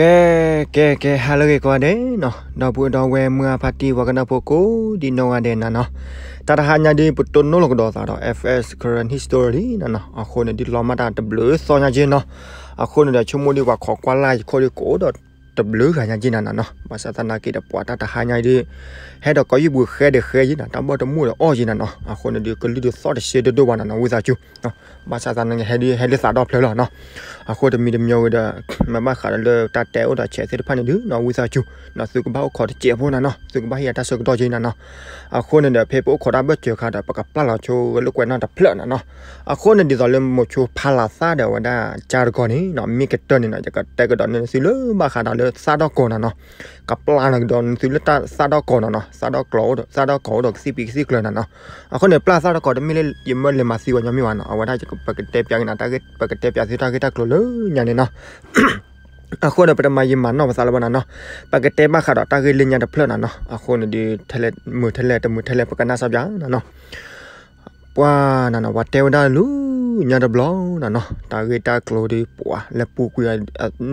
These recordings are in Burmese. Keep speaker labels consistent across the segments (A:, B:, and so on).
A: ကဲကဲကဲဟာလိုကေကွာတဲ့နော်တော့ပွတော်ဝဲမွာဖတ်တီဝကနာဖို့ကိုဒီနောရတဲ့နာနော်တတဟာညာဒီပတုနိုလကတော်သာတော့ FS current history နော်နော်အခုနေဒီလောမတာ W စောညာချင်းနော်အခုနေတဲ့ချုံမိုးလေးကခေါ်ကွာလိုက်ခေါ်လေးကိုတော့ W ခါညာချင်းနာနော်မဆာတနာကေတပွာတတဟာညာဒီဟဲ့တော့ကိုယူဘူးခဲတဲ့ခဲကြီးနာတဘောတမှုတော့အော်ကြီးနာနော်အခုနေဒီကလူတို့ thought shade တို့ဘာနာနော်ဝေစာချူနော်ဘာသာသာနေဟဲဒီဟဲလစ်စာတော့ဖလောနော်အခုတမီတမျိုးကမမခါလေတတဲဥဒချေစစ်ဖန်နေဒူနော်ဝီစာချူနော်စုကဘောက်ခေါ်တချေဖို့နော်စုကဘဟီတာစုကတော့ဂျင်းနော်အခုနေတဲ့ဖေပိုခေါ်တာဘတ်ချေခါတာပကပလာချိုလုကွဲနော်တဖလနော်အခုနေဒီဇလမချိုဖလာစာတဲ့ဝဒါဂျာဂော်နေနော်မီကတန်နေနော်ကတက်ကတော့နေစီလမခါတာလေစာတော့ကောနော်ကပလာနဒွန်သူလတာစာတော့ကောနော်စာတော့ကလောဒစာတော့ကောဒစီပီစီကလနနော်အခုနေပလာစာတော့ကောဒမီလေယမလေမစီဝညမီဝနော်အဝဒါချပကတဲ့ပြငနာတာကပကတဲ့ပြစီတာကတာကလောညာနေနော်အခုတော့ပထမယမနော်မစားလဘနော်ပကတဲ့မခါတော့တာကလညာတဖလနော်အခုနေဒီထလက်မထလက်တမထလက်ပကနာစပြနော်ပွာနော်ဝတ်တဲဝဒါလူညာတဘလောင်းနာနော်တာဂေတာကလိုဒီပွာလက်ပူကွာ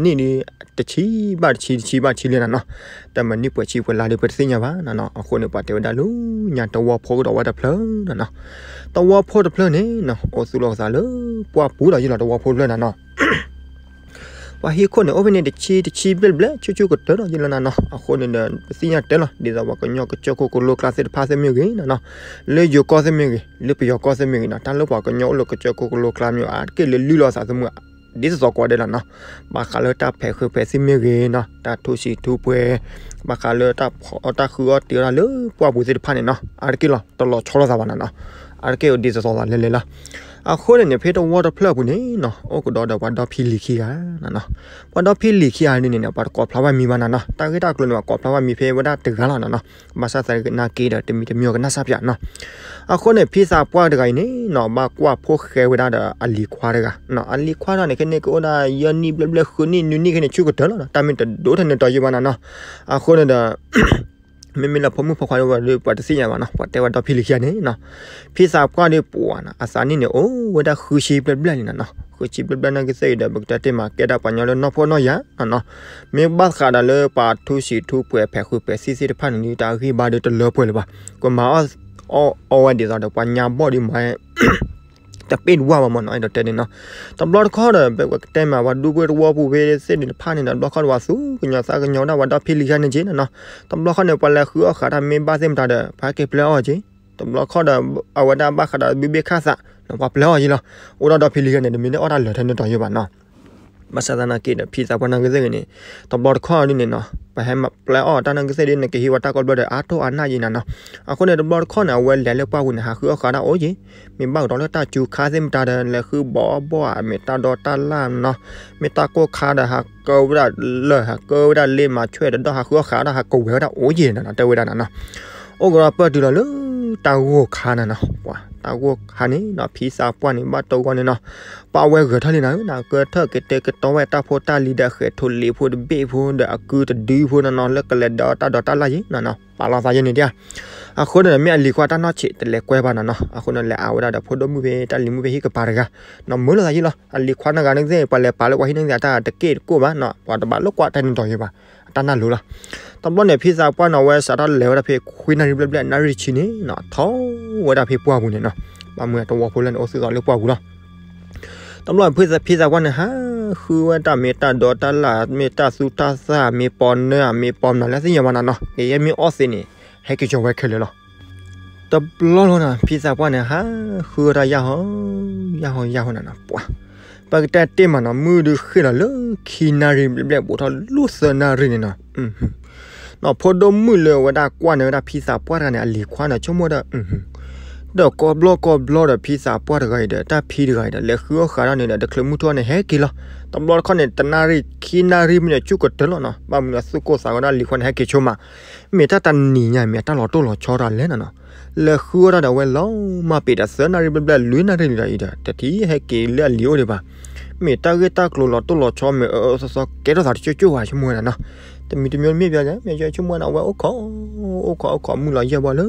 A: နိနိတချီပါချီချီပါချီလေနာနော်တမနိပွချီပွလာလေပစညာပါနာနော်အခုနေပါတေဒါလူညာတဝဖောတော်ဝတဖလနာနော်တဝဖောတဖလနေနော်အိုစုလောက်စားလို့ပွာဘူးတော်ရလာတဝဖောလဲနာနော်ဝါဟီခွနဲ့ oven နဲ့ချီချီဘလဘလချူချူကတော့ညလနာနော်အခုနဲ့စီညာတဲလားဒီသာဝကညော့ကချကိုကိုလိုကလစ်ဖာစမြုပ်ကင်းနော်လေယိုကောစမြုပ်ကင်းလေပယောကောစမြုပ်ကင်းနော်တန်လို့ပါကညော့လို့ကချကိုကိုလိုကလမျိုးအားကလေလူလောစာစမှုဒီစောကွာတယ်နော်ဘာခါလတာဖဲခွဖဲစမြုပ်ကင်းနော်တာထူစီထူပွဲဘာခါလတာအတာခူအတီရလေပွားဘူးစစ်ဖာနေနော်အားကလတော်တော်ချောလာစားပါနော်အားကေဒီစောလာလေလေလားအခိုးနေဖေတော့ water plug ကိုနေနော်အော်ကတော့တော့ water fill လိခိရနော်နော် water fill လိခိရနေနေပါကောဖလာဝမီမနာနော်တာဂက်တာကလုံးကကောဖလာဝမီဖေဝဒတကလာနော်နော်မဆာသရကနာကေဒတမီတမျိုးကနာဆပြနော်အခိုးနေဖေစာပွားတကိုင်းနေနော်မကွာဖိုခဲဝဒအလီခွာရကနော်အလီခွာရနေခနေကောနာယနီဘလဘလခုနီနူနီခနေချူကတလာတာမင်တဒိုထနေတော်ယမနာနော်အခိုးနေဒါမင်းမင်းလာဖမှုဖခွာရောလေပတ်စီရမနော်ပတ်တဲဝတ်တော့ဖိလိခရနေနော်ဖိစာပွားနေပူဝနာအစာနေနေအိုးဝဒခူရှိပလဘလနေနော်ခူရှိပလဘလနာကစေဒဘကတတေမာကေတာပညာလနော်ဖောနော်ယာနော်မင်းဘတ်ခါဒလေပါထူစီထူပွဲဖဲခုပဲစီစီတဖန်နေတာခိဘာဒတလောပွဲလပါကမာအော်အော်ဝဒီဇာတော့ပညာဘော်ဒီမိုင်းတပင်းဝါမမနော်အဲ့တော့တဲနေနော်တဘလတ်ခေါ်တဲ့ဘက်ကတဲမှာဝါဒူကွေတဝါဖို့ပဲစစ်နေဖာနေတာဘလခေါ်ဝါဆူကညာစာကညောနာဝါဒဖီလီခနေချင်းနော်တဘလခေါ်နေပလက်ခူအခါတာမင်းပါစင်တာတဲ့ဘာကေပလောချင်းတဘလခေါ်တဲ့အဝဒဘခါတာဘီဘခါစာနော်ဘာပလောကြီးလားအော်ဒါဖီလီခနေတယ်မင်းအော်ဒါလော်ထနေတော်ရပါနော်มาซาตานากินะพี่ซาปานังกะเซกะนี่ตบอดข้อนี่เนาะไปให้มาแปลออตานังกะเซดินะกะฮิวะตากอดบอดอาโตอานายินะเนาะอะคนเนี่ยตบอดข้อนะเวลแล้วปากุนะฮะคืออะคานะโอยิมีบ้างตอนแล้วตาจูคาเซมตาเดนแล้วคือบ่บ่เมตาดอตาลามเนาะเมตาโกคาดะฮะกอวดะเลฮะกอวดะเลมาช่วยดอฮะคืออะคาดะฮะกอวดะโอยินะเนาะเตวดะนะเนาะโอกราเปิดดูละลูตาโกคานะเนาะว่าအဝကဟာနေနော်ဖီစာပွားနေမတော့ကနေနော်ပါဝဲကထလနေနော်ကထကတေကတော်ဝဲတာဖိုတာလီဒါခေထူလီဖိုဒဘေဖိုဒအကူတဒီဖိုနော်လက်ကလက်ဒါတာဒါတာလာရင်နော်နော်ပါလာစာရင်နေတရားအခုနဲ့မြန်လီခွာတာနော်ချစ်တလေကွဲပါနော်အခုနဲ့လက်အဝဒါဒါဖိုဒမှုပဲတလီမှုပဲဟိကပါရကနော်မလို့လာရင်လားအလီခွာနာကနေစေပါလေပါလေဝဟိနေတာတကေကိုပါနော်ဘာတပါလောက်ကွာတန်တော်ရပါตานาลูละตำรวจเนี่ยพี่สาวป้านาเวสาระเลวระเพคุยนาริบลบลนาริชินีเนาะท้อวดาเพปัวกูเนี่ยเนาะมาเมื่อตัวพูดเล่นโอซิสอนเลือกปัวกูเนาะตำรวจพี่สาวพี่สาววันเนี่ยฮะคือว่าตาเมตาดอตาลาเมตาสุตาซาเมปอนเนื้อเมปอมนั่นแหละสิ่งอย่างมันเนาะเอ้ยมีออสินี่ให้กิจวัตรเคเลยเนาะตำรวจนะพี่สาววันเนี่ยฮะคือระยะหอยะหอยะหอนั่นนะปัวပကတတေမနာမူဒုခိနလခီနာရီပြပြပေါ်ထလုစနာရီနေနာอืมနော်ဖိုဒိုမူလဝဒါကွာနေဝဒါဖီစာပွားရနေအလီခွာနာချုံမဒါอืมတော့ကောဘလော့ကောဘလော့ရဖီစာပွားရခိုင်တဲ့တဖီရခိုင်တဲ့လက်ခူခါရနေတဲ့ကလမူထောနေဟဲကီလာတဘလော့ခနဲ့တနာရီခီနာရီမြချုကတလောနော်ဘာမူစုကောစာကနာလီခွန်ဟဲကီချုံမမေတာတန်နီညာမေတာလော်တိုလော်ချောရလဲနော်လခုရတာဝဲလောင်းမပေတာစနာရီဘလလွိနာတဲ့လူလိုက်တာတတိဟဲ့ကေလက်လျိုးတွေပါမေတာဂေတာကလိုလတော်လချောမေဆဆကဲတော့သာချွချွဟာချမွေးနာနော်တမီတမျိုးမြေပြကြမြေချွချွမွေးနာဝဲအခေါအခေါအခေါမူလာရပါလေ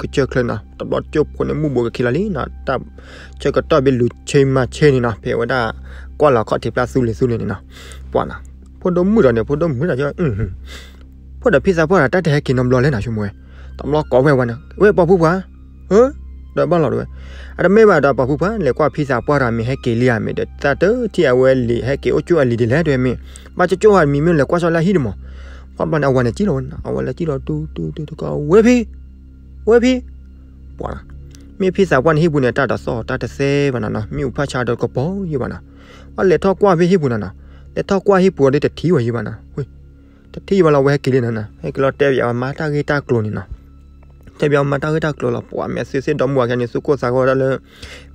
A: ကကြက်လနာတဘတ်ကျုပ်ကိုနမူဘကခီလာလီနာတပ်ချက်ကတဘလူချိန်မချင်းနေနော်ဖေဝဒကွာလာခေါတိပလဆူလေဆူလေနေနော်ပွာနာဖို့တော့မူတော့နေဖို့တော့မူတာကြောင့်အင်းဖို့တော့ဖိစားဖို့တာတတ်တဲ့ကင်နမ်လော်လဲနာချွမွေးตำรวจก่อแม่วันนะเว้ยปอผู้ผาเฮ้ดบ้านเราด้วยอะไรไม่ว่าดาปอผู้ผาเลยกว่าพี่สาวป้ารามีให้เกลี่ยมีเด็ดแต่เตอที่เอาเวลีให้เกอจู่อลีดีแล้วด้วยมีมาจะจู่หันมีมันเลยกว่าชาวลาฮิดมอพอมันเอาวันจีโรนเอาวันจีโรตูตูตูตูก็เว้ยพี่เว้ยพี่ป่ามีพี่สาววันฮิบุเนี่ยตาตาซอตาตาเซบันนะมีอุปชาดกระป๋องอยู่บันนะว่าเลทอกว่าพี่ฮิบุนะนะเลทอกว่าฮิบุได้แต่ทีไว้อยู่บันนะเฮ้ยแต่ทีวันเราไว้ให้กินนะนะให้เราเตะอย่ามาตากีตากลัวนี่นะတပြောင်မတားတာကလောပွားမက်ဆေ့စ်တော့မွာကနေစုကိုစာခေါ်ရလဲ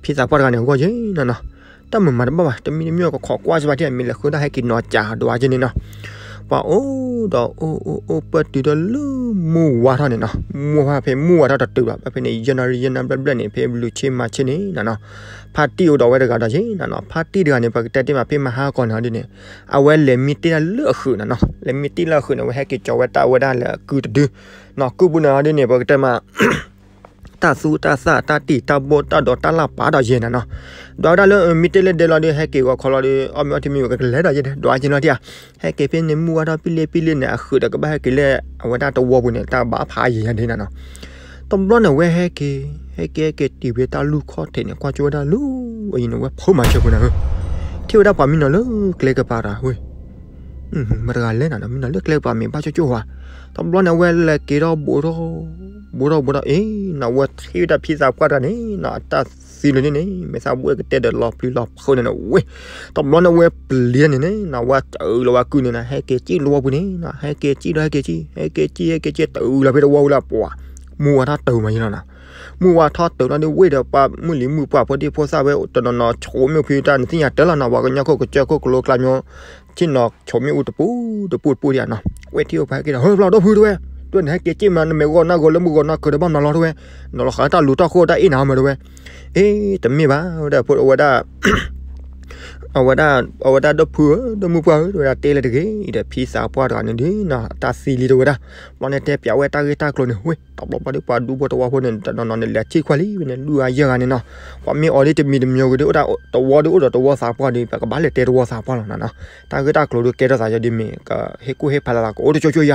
A: ဖိစာပတ်ကနေကိုချင်းနော်တမမတပါတမီမျိုးကခေါ်ကွာစပါတဲ့မီလခုဒါဟဲ့ကီနော်ချာဒွာချင်းနော်ပါအိုးတော့အိုးအိုးအိုးပတ်တီတော့လူမူဝါထနေနော်မူဝါဖေမူဝါထတော့တူပါဖဖေနေ January January black black နေဖေလူချင်းမချင်းနေနော်ပါတီတော့ဝဲတကတာချင်းနော်ပါတီတကနေပကတက်တင်မှာဖေမဟာကောနော်ဒီနေအဝဲလေမီတီလူအခုနော်လေမီတီလခုနော်ဝဲဟက်ကကြောဝဲတာဝဲတာလေကူတူနော်ကူပူနာဒီနေပကတက်မှာတဆူတဆတတိတဘောတတော်တလပါတော်ရင်နော်ဒေါက်တာလောမီတလေဒေလော်ဒီဟဲကေကခေါ်လာဒီအမေအတိမီကလည်းဒါရင်ဒေါ်ကျင်တော်တရားဟဲကေဖင်းနေမူဝါတော်ပိလေပိလေနဲ့အခုတကဘာဟဲကေလေဝဒတော်ဝဘူးနဲ့တဘာဖာရင်ရတဲ့နော်တမလို့နဲ့ဝဲဟဲကေဟဲကေကေတီဝေတာလူခေါ်တဲ့ကွာကျော်တာလူအရင်ကဖုံးမှချက်ကုန်တယ်ထေဝဒပါမင်းနော်လေကလေကပါတာဟွေမရကလဲနော်မင်းလေကလေပါမင်းပါချိုချိုဟာတမလို့နဲ့ဝဲလေကေတော့ဘူတော့ဘောတော့ဘောတော့အေးနော်ဝတ်ထီတာဖိစာကွာတာနေနော်အတစီလနေနေမေစာဘွေကတဲ့တယ်လော်ပလီလော်ခုန်နေဝေးတော့မလောနဝဲပလီနေနေနော်ဝတ်လောကကူနေနာဟဲကေကြည့်လောဘူးနေနော်ဟဲကေကြည့်လောဟဲကေကြည့်ဟဲကေကြည့်ဟဲကေကြည့်တူလာဖေတော့ဝါလာပွာမူဝါထတုံမရနော်မူဝါထတုံနေဝေတော့ပါမူလီမူပွာဖို့ဒီဖို့စာပဲတော်တော်ချိုးမြဖိတာနေတင်ရတယ်လာနော်ဝါကညခုတ်ကကြခုတ်ကလောကလာမျိုးချင်းတော့ချိုးမြဥတပူတပူပူရနော်ဝေတီယောဖဲကေဟောဘလောက်တော့ဖူးတော့ตัวไหนเกจิมันเมก็น่าก็แล้วมึงก็น่าเกิดบ้านนอนรอด้วยนอนรอขาตาหลุดตาโคตาอีหนาวมาด้วยเอ๊ะแต่ไม่บ้าแต่พูดเอาว่าได้အဝဒအဝဒဒဖူဒမူပွားတို့ရတဲလေတကေဤတဖီစာပွားတာနေဒီနာတာစီလီတို့ကမနဲ့တဲပြဝဲတာကေတာကလုံးဟွေတော့ဘာလို့ပါဒူဘတော်ဟိုနေတနော်နဲ့လက်ချိခွာလီနဲ့လူအရကနေနော်ဘာမီအော်လေးတမီတမျိုးကတို့တာတော်ဝတို့တော့တော်စာပွားဒီကဘာလေတဲတော်စာပွားလောနော်တာကေတာကလုံးတို့ကဲတော့စာရဒီမီကဟေကူဟေဖလာကအိုတို့ချိုချိုရ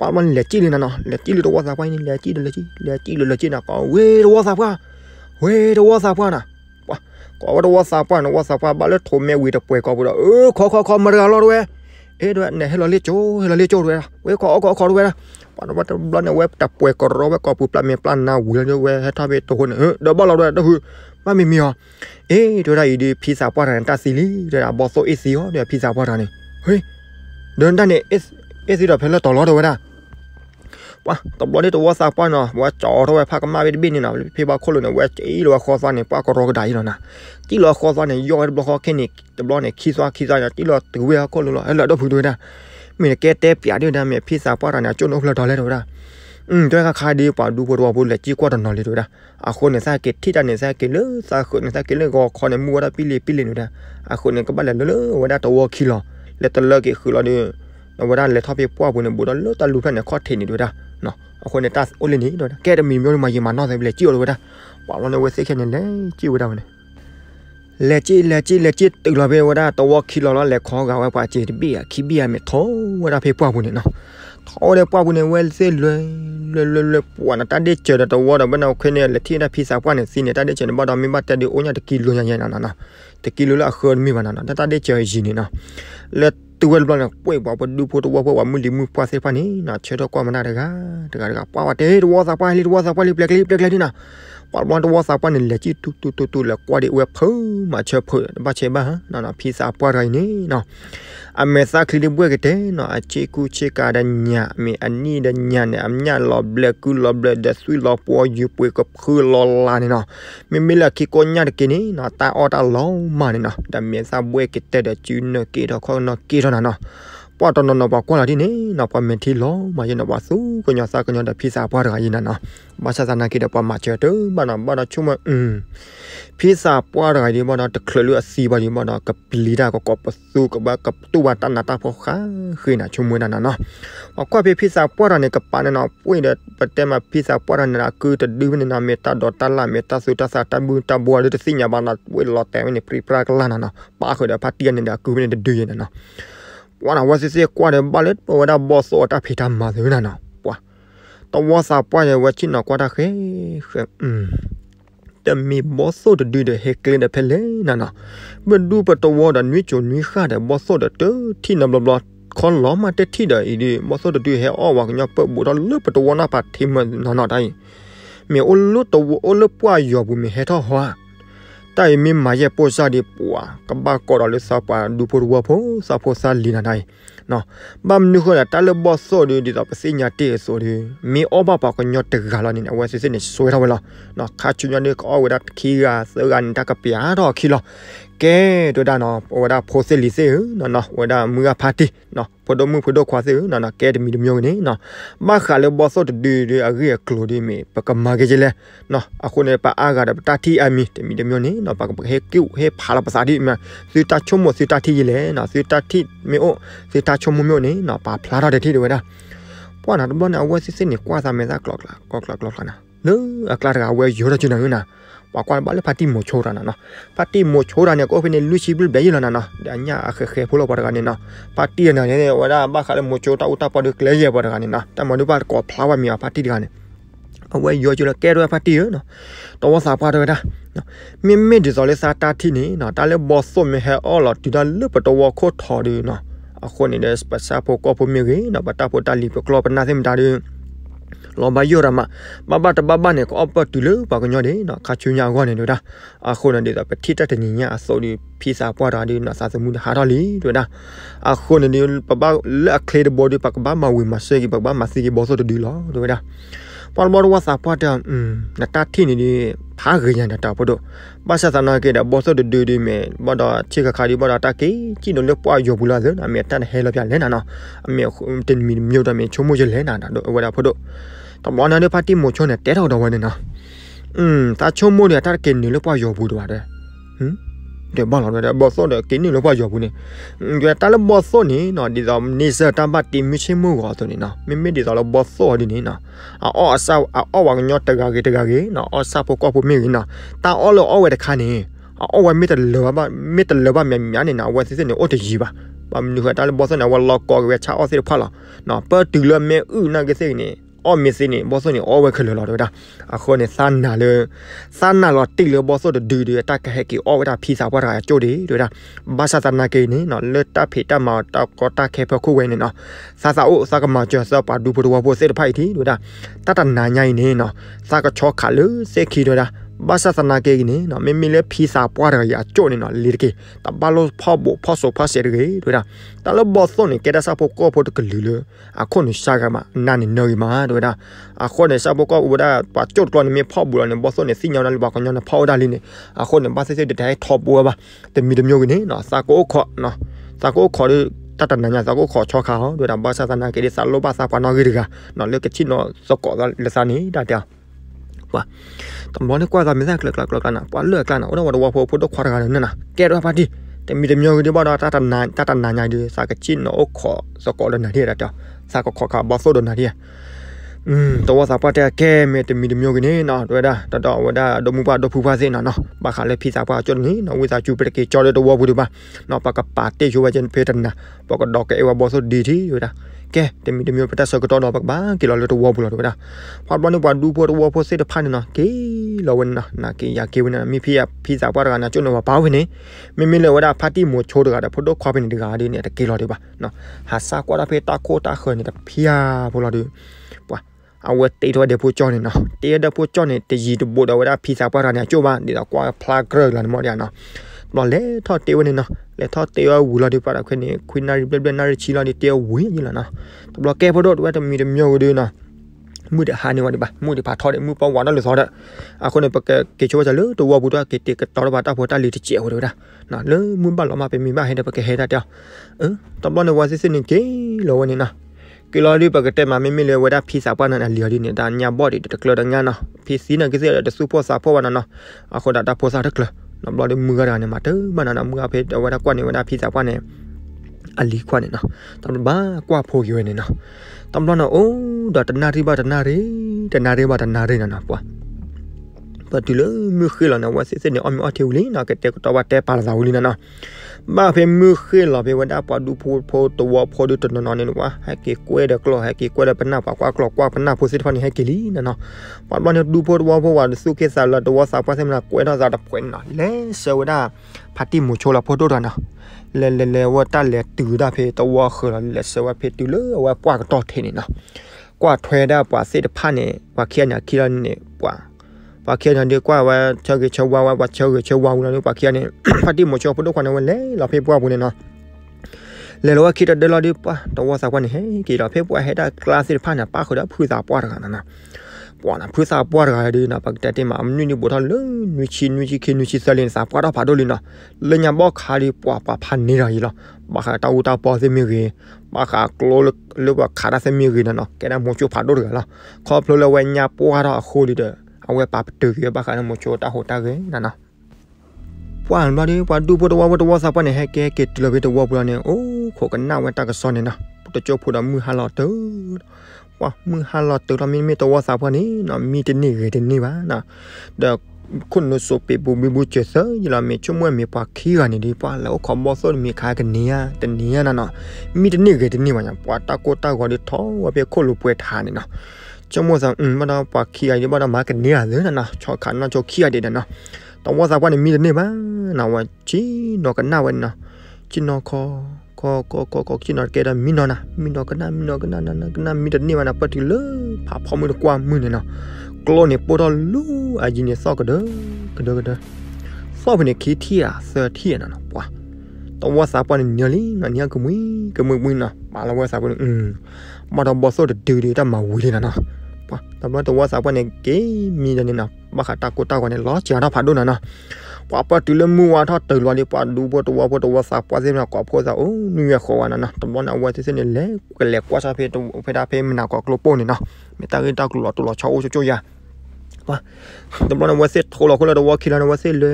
A: วามันเลจีเลยนะเนาะเลจีเลยตัววาซาพานี่เลจีเลยจีเลจีเลยเลจีนะก็เวตัววาซาพาเวตัววาซาพานะว่าก็ว่าตัววาซาพานะวาซาพาบัลล์ทมเมวีตะป่วยก็ุระเออขอขอขอมาเรื่องรอดเว้ยเอ้ด้วยเนี่ยให้เราเลี้ยโจ้ให้เราเลี้ยโจ้ด้วยนะเว้ยขอขอขอด้วยนะปานว่าตัวบัลล์เนี่ยเว็บตะป่วยก็รอเว้ยก็ปูปลาเมียปลาหน้าวิ่งด้วยเว้ยให้ทำเป็นตัวคนเออเดี๋ยวบัลล์เราด้วยนะคือมันไม่มีอ๋อเอ้ยเดี๋ยวได้พิซาปาหนตาซิลี่เดี๋ยวบอสโซอซี่ออเดี๋ยวพิซซ่าปลาหนเฮ้ยเดินได้เนี่ยเอสเอซี่เราเพลิกต่อรเอาไวปะตบลอนี่ตัวว่าสักปะเนาะว่าจ่อทวายพากมาเป็นบินนี่นะพี่บ้าคนเลยนะว่าจีหรือว่าคอซานเนี่ยป้าก็รอกระไดเนาะนะจีหรือคอซานเนี่ยย่อยบล็อกแค่นี้ตบลอเนี่ยขี้ซ้าขี้ซ้าเนี่ยจีหรือตัวเวก็เลยเนาะเออเราพูดด้วยนะมีแกเตะเปียด้วยนะมีพี่สาวป้าเนี่ยจนอุลาดอเลยเนาะอืมด้วยค่าดีป่าดูบรัวบุญเลยจีกว่าตอนนอนเลยดูนะอาคนเนี่ยสาเกตที่ดันเนี่ยสาเกตเลยสาคนเนี่ยสาเกตเลยก็คอเนี่ยมัวได้ปิเลปิเลดูนะอาคนเนี่ยก็บ้านเลยเลยว่าได้ตัวคิลอแล้วตะเลิกคือเราเนี่ยဝဒန်လေထပ်ပြပွားဘူးနေဘူးတော့လောတလူဖက်နဲ့ခေါ်ထင်းနေတို့တာနော်အခုနဲ့ task အိုလင်းနေတော့ academy မျိုးတွေမှာရင်မှာနောက်ဆိုင်ပြီလေကြည့်ရတော့ဗျာဘာလို့လဲဝဲစိတ်ခက်နေလဲကြည့်ဝဲတော့နေလက်ကြည့်လက်ကြည့်လက်ကြည့်တူလာပဲဝါတာတော့ခီလော်လော်လက်ခေါ်ကဝဲပါကြည့်တပိယခီပိယမေထောဝါတာဖေပွားဘူးနေနော်ထောတဲ့ပွားဘူးနေဝဲစေလွယ်လွယ်လွယ်လွယ်ပွားနတတဲ့ချေတော့ဝါတာဘနာခွင်းနေလက်ထင်းတာဖိစာပွားနေစီနေတတဲ့ချေတော့ဘာမင်းမတက်ဒီအိုညာတကီလွန်ညာညာနာနာတကီလိုလာခွန်မိမနာနာတတဲ့ချေရင်းနေနော်လက်ตัวเราเนี่ยป่วยบ่บ่ดูโพตัวบ่ว่ามึงลิมึงพอเสพนี่นะเชิดก็มาได้กะตะกะปาวะเตรัวซะปาลิรัวซะปาลิแปลกลิแปลกลินี่นะปัดวันตัวสาปันนี่แหละจิตุตุตุตุแหละกว่าดิเวเพิ่มมาเชเพิ่มมาเชบ้าฮะเนาะพี่สาปัวไรนี่เนาะอเมซาคลีดิบเวกเตเนาะอาเชกูเชกาดันญะมีอันนี้ดันญะเนี่ยอันญะลอเบลกูลอเบลดัสุยลอปัวยูปุยกับคือลอลานี่เนาะมีมีละคิโกญะดกินี่เนาะตาออตาลองมานี่เนาะดันเมียซาเวกเตเดจูเนเกดอคอเนาะเกดอนะเนาะပွားတော်နော်ပွားကွန်လာဒီနေနော်ပွားမင်တီလောမယနပွားစုကညာစာကညာတဖိစာပွားတကရင်နော်မဆာသနာကိတပွားမချေတုမနော်မနော်ချုမအင်းဖိစာပွားတကရင်မနော်တခလလူအစီပါရင်မနော်ကပလီတာကကပစုကဘကတူဝတနာတာဖောခါခိနာချုမနာနော်ဟောကွာဖိဖိစာပွားရနေကပနနော်ပွင့်တဲ့ပတဲမဖိစာပွားရနေနာကုတဒူးနေနာမေတာဒေါ်တလာမေတာစုတသတဘူတဘူရတဲ့စညာဘာနာဝေလော်တဲမနေပရိပရာကလာနာနော်ပါခွေတဲ့ဖတ်တီရနေတာကုမနေတူရနေနော်ပွာနာဝစီစီကွာတဲ့ဘာလက်ပဝဒဘောဆောတာဖိတာမာသေနာနာပွာတဝါစာပွာရဲ့ဝချင်းနော်ကွာတာခဲခဲအင်းတမီဘောဆောတဒူတဲ့ဟက်ကလင်းတဲ့ဖဲလဲနာနာဘဒူပတဝဒနွေချုံနွေခတဲ့ဘောဆောတတဲထိနဘလဘလခွန်လောမတဲ့ထိတဲ့ဤဒီဘောဆောတဒူဟဲအော်ဝါကညပဘူတော်လပတဝနာပါထိမနာနာတိုင်းမြေအုလ်လတဝအုလပွာယောဘူးမြေဟဲထောဟွာတိုင်မင်မာရဲ့ပိုစာဒီပွာကဘာကော်ရလစပါဒူပူဝဖုံစဖိုစာလီနာနိုင်နော်ဘမ်နုခရတလဘော့ဆိုဒီဒီတော့ပစညာတေဆိုဒီမေအောဘပါကညတ်တကလာနေအဝစစ်နေဆွဲထားဝလာနော်ခါချူညနေကောဝဒခီရာစေကန်တကပြာတော့ခီလောကဲတို့တာနော်ဝဒဖိုစစ်လီစေနော်နော်ဝဒမူကဖာတီနော်ဖိုဒမူဖိုဒခွာစေနော်နော်ကဲတမီတမျိုးနေနော်မခါလေဘောဆော့ဒီဒီအဂေကလိုဒီမီပကမာကေဂျလေနော်အခုနေပါအာဂါဒတာတီအမီတမီတမျိုးနေနော်ပကဟေကူဟေဖာလာပစာဒီမစီတာချုံမစီတာတီလေနော်စီတာတီမေအိုစီတာချုံမမျိုးနေနော်ပါဖလာတာတဲ့တီတွေဝဒပွာနာတဘောနာဝစစ်စစ်နေကွာစာမဲစာကလော့ကလာကော့ကလာကလော့ကလာနာလောအကလာတာဝဲရောချင်နေနာပါကွာဘာလဲဖာတီမိုချိုရာနာနော်ဖာတီမိုချိုရာနေကိုဖိနေလူရှိဘလဘဲရနာနော်ဒါညာအခခဲဖိုးလို့ပါတကနေနော်ဖာတီနာနေဝဒါဘာခါလဲမိုချိုတာဥတာပါဒကလေးရပါတကနေနော်တမနုပါကောဖလာဝမီဖာတီတကနေအဝဲရောကျလကဲရဖာတီနော်တော်စာဖာတော့ဒါမင်းမင်းဒီစော်လေးစာတာတီနေနော်တာလဲဘော့ဆုံမဟဲအော်လာဒီဒါလပတော်ခိုးထော်ဒီနော်အခုနေတဲ့စပစာဖို့ကောဖို့မြေကြီးနော်ပတာဖို့တာလီပကလောပနာသိမတာဒီလောဘယောရမမဘတဘဘနဲ့ကောပတ်တူလေပါကညောတဲ့နော်ခါချူညာကောနေလို့ဒါအခုနဲ့ဒီတော့ပတိတက်တညီညာအစိုးဒီဖီစာပွားတာဒီနော်စာစမှုဟာတော်လီတို့ဒါအခုနဲ့ဒီပဘလက်ခလေဒဘောဒီပကဘမဝီမဆေကပဘမစီကဘောဆိုတူလောတို့ဒါပေါ်မောဝါစာပွားတာอืมနတာတိနေဒီဖာခရင်တာဘတို့ပါစသနာကေတာဘောဆိုတူဒီမေဘတော့ချေကခါဒီဘတော့တကေကြည့်နော်လပွားယောဘူးလားဆိုအမေတန်ဟဲလောပြလဲနာနော်အမေတင်မီမြို့တမေချုံမိုးရလဲနာတို့ဝါတာဘတို့တော့မော်နာနေဖာတီမိုချုံနဲ့တဲထောက်တော်ဝင်နေနော်อืมตาชมโมเนี่ยตาเกินนี่ลบ่ยอบูดว่าเด้หึเดี๋ยวบ่หลอนเด้บ่ซ้อเด้กินนี่ลบ่ยอบูนี่เดี๋ยวตาลบ่ซ้อนี่เนาะดิซอมนี่ซะตาบัดติมิชิมูก็ตัวนี่เนาะมิมิดิซอลบ่ซ้อดินี่เนาะอ๋ออซาอ๋อว่างยอตะกาเกตะกาเกเนาะอ๋อซาพอกอพอมินี่เนาะตาอ๋อลอ๋อเวตะคันนี่အော်ဝမစ်တလဘမစ်တလဘမြန်မြန်နေနော်ဝစစ်နေအိုတကြီးပါဘာမနူခတာလဘောစနေဝလောကောဝချာအော်စစ်ဖလာနော်ပတ်တူလမဲဥနာကစိနေအော်မစ်စင်းနေဘောဆိုနေအော်ဝဲခလလာတော့ဒါအခုနေစန်နာလေစန်နာလောတိလေဘောဆိုဒူဒူတကဟက်ကီအော်ဝဒါဖီစာဝဒါကြိုဒီတို့ဒါဘာသာတနာကေနေနော်လွတ်တဖေတမောတကောတခေဖခုဝဲနေနော်စာစာအိုစာကမကျော်စပါဒူဘဒူဘောစေတဖိုက်တီတို့ဒါတတနာညိုင်းနေနော်စာကချောခါလုစေခီတို့ဒါဘာသာသနာကေကင်းနော်မင်းမီလေဖီစာပွားရရာကြိုနေနော်လေကေတဘလို့ဖောက်ဖို့ဖောက်ဆိုဖားစေကေတို့တာတလဘောသွန်ကေဒါစာဖို့ကောဖို့တကလူလအခုန်ရှာကမနာနေနော်မာတို့တာအခုန်ရှာဖို့ကောဥဒါပါကြိုတော်နေမဖောက်ဘူးလားဘောသွန်နေစညောင်းလည်းဘာကညောင်းဖောက်ဒါလေးနေအခုန်ဘာစစ်တဲ့ထော်ပေါ်ပါတမီတမျိုးကနေနော်စာကိုခော့နော်စာကိုခော့တတနညာစကိုခေါ်ချောခါဟောဒွေတာဘာသာသနာကေရစလောဘာသာပနောဂီရကနော်လေကချိနော်စကောလစနီဒါတာว่าตำรวจนี่กว่าจะไม่ได้กลักกลักกลักนะปวดเลือดกันนะโอ้โหวัวพัวพุทธควากันนั่นนะแกด้วยพอดีแต่มีแต่เมียที่บ้านตาตันนานตาตันนานใหญ่ดีสากจินเนาะโอ้ขอสกอลนาเดียดเจ้าสากขอขาบอสโซดนาเดียอืมตัวสาปะแต่แกเมตมีแต่เมียกันนี่เนาะด้วยด้าตอดวด้าดมูปาดผูปาเซนเนาะบาขาเลยพี่สาปะจนนี้เนาะวิสาจูเปรกิจอเลยตัววัวบุรีบ้าเนาะปากกระปาเตชัวเจนเพตันนะปากกระดอกแกเอวบอสโซดีที่อยู่ด้าကဲတမီတမျိုးပတက်ဆော့ကတော့တော့ပါဘာကီလိုလိုတော့ဝဘူးလို့တော့ဖတ်ပနိပါဒူပေါ်တော့ဝဖို့စစ်တဖာနေနော်ကေလောဝင်နာနာကေယာကေဝင်နာမိဖီယာဖီစာပွားတာကနာကျွန်းတော့ဘာဝင်နေမိမိလေဝဒါဖတ်တိမိုချိုးတကတာဖတော့ခွာပနေတကားဒီနေတကေလောတွေပါနော်ဟာစာကွာတာဖေတာကိုတာခွနေတာဖီယာဘောလာဒီပွာအဝတ်တေတော့တဲ့ပိုကြောနေနော်တေတဲ့ပိုကြောနေတကြီးတပိုတော့ဝဒါဖီစာပွားတာနေအကျိုးပါနေတာကွာဖလာဂရလာနေမော်ရနော်တော့လေထော်တေဝင်နေနော်လေထောတေယဝူလာဒီပါတာခွနေခွေနာရီဘလက်ဘလက်နာရီချီလာနေတေယဝင်းညလာနာတဘလကဲဖို့တော့တဝတ်တမီတမြော့ကိုဒေးနာမှုတဟာနေဝဒီပါမှုတပါထောတဲ့မှုပေါဝါတော့လေဆောတဲ့အခုနေပကကေချိုချာလေတဝဘူးတော့ကေတေကတော်ဘာတာဖို့တာလီတချေဟိုတော့နော်လေမှုပါလောမပေမီမဟဲတဲ့ပကဟဲတာတောင်းအင်းတဘလနေဝစစ်စနေကေလောဝနေနာကီလိုလီပကတက်မှာမင်းမင်းလေဝဒဖီစာပွားနာလီယဒီနေတာညာဘော့ဒီတကလဒညာနော်ဖီစီနာကိစေတဆူဖို့စာဖို့ဝနာနော်အခုဒါတာဖို့စာတကလားနော်ဘလော့ဒီမူကတာနေမှာတမနာနာမူကဖေးတဝတာကွက်နေဝတာဖိစာကွက်နေအလီခွနဲ့နော်တမဘာကွာဖိုရွေးနေနော်တမလို့နော်အိုးဒါတနာတိပါတနာရီတနာရီပါတနာရီနော်ပွာပတ်တူလမြခလနဝစစ်စစ်နေအမေအထေဝလီနော်ကတဲ့တော့ဝတဲပါလာဝလီနော်มาเพมือขึ้นหรอเพวันดาปาดูพูโพตัวพอดูตนนอนนี่วะให้เกกล้วยเด็กกลอให้เกกล้วยเด็กเป็นหน้าปากกว่ากลอกกว่าเป็นหน้าโพสิทธิ์นี่ให้เกลี่นะเนาะปาดวันเนี่ยดูพูตัวพอวันสู้เคสาละตัวสาวพัฒนากล้วยน่าจะดับกล้วยหน่อยเล่เซวดาพัตติมูโชละพอดูดันเนาะเล่เล่เล่ว่าตาเล่ตื่นได้เพตัวคือเล่เซวเพตื่นเลยว่ากว่าก็ต่อเทนี่เนาะกว่าถวยได้กว่าเสด็จพันเนี่ยกว่าเคียนเนี่ยคีรันเนี่ยกว่าပါခဲနန်ဒီကွာဝါချောက်ချောဝါဝါဝါချောက်ချောဝါဦးနော်ပါခဲနေဖတ်တိမချောပဒခွန်နော်လဲလာဖေပွားဘူးနေနော်လေလောခိတဒလာဒီပါတော့စာကွန်ဟဲကီလာဖေပွားဟဲတာကလာစစ်ဖာနာပါခဒဖူစာပွားတာနော်ပွားနာဖူစာပွားတာဒီနာပါတတိမအမနွိနိဘောထလုံနွိချီနွိချီခေနွိချီဆလင်စာပွားတာဖာဒိုလီနော်လညာဘောခါလီပွားပါဖာနေရာကြီးလားဘာခါတာဝတာပေါ်စမီကြီးဘာခါကလိုလောဘခါရစမီကြီးနော်ကဲနာမိုချိုဖာဒိုရလားခေါပလိုလဝညာပွားတာအခိုးလီတဲ့အဝဲပါပတူရပါခါနမချိုတာဟိုတာကေနာနာပွာန်ဘာဒီပွာတူပေါ်တော်ဝတ်တော်စာပနေဟဲကေကေတလဘီတဝပလနေအိုးခိုကနာဝဲတာကစောနေနာပတချိုဖူဒမူဟာလာတူပွာမူဟာလာတူရမီမီတော်စာပနေနော်မီတနေရေတနေပါနာဒါคุณนุสเปบูมิบูเจเซยลาเมชั่วเมื่อมีปาขี้กันนี่ดีป่ะแล้วคอมบอสมีคายกันเนี้ยแต่เนี้ยนั่นเนาะมีแต่นี่กันนี่วะเนี่ยปาตาโกตากว่าดิท้อว่าเปียโคลูเปทานเนาะจมัวซังอืมมาดาปาขี้ไอเดมาดามากันเนี่ยเลยนะนะชอขันนะชอขี้ไอเดนะตองว่าซักว่านี่มีเนี่ยบ้างนะว่าจีนอกันหน้าวันนะจีนอคอคอคอคอคอจีนอเกดามีนอนะมีนอกันหน้ามีนอกันหน้านะกันหน้ามีแต่เนี่ยมานะปะติเลยพาพอมือกว่ามือเนี่ยนะกลอเนี่ยปวดลูไอจีเนี่ยซอกกระเด้อกระเด้อกระเด้อซอกเนี่ยขี้เที่ยเสือเที่ยนะนะป่ะတော့ဝါစာပန်ညလီနညာကမွေကမွေမွေနာမလာဝါစာပန်อืมမတော့ဘောဆော့တူတူတမဝီလီနာနော်ปะตำรวจตัวสาวคนเนี่ยเกมีเดนนะบักตากูตาคนเนี่ยล้อจียร์ผ่านดูนะนะปะปะติเลมัวทอดตื่นรอเลยปะดูปะตัวปะตัวสาวปะเส้นนะกอบโคซาโอ้นี่ยขวานะนะตำรวจเอาไว้ที่เส้นเนี่ยเล็กเล็กกว่าชาเพดเพดาเพมินากอกลโปนี่นะไม่ตาเงินตากลัวตัวชาวโอชโจยาပါတမန်ဝါစစ်ထိုးလောက်ခလာတော့ဝါခီလာနဝါစစ်လေ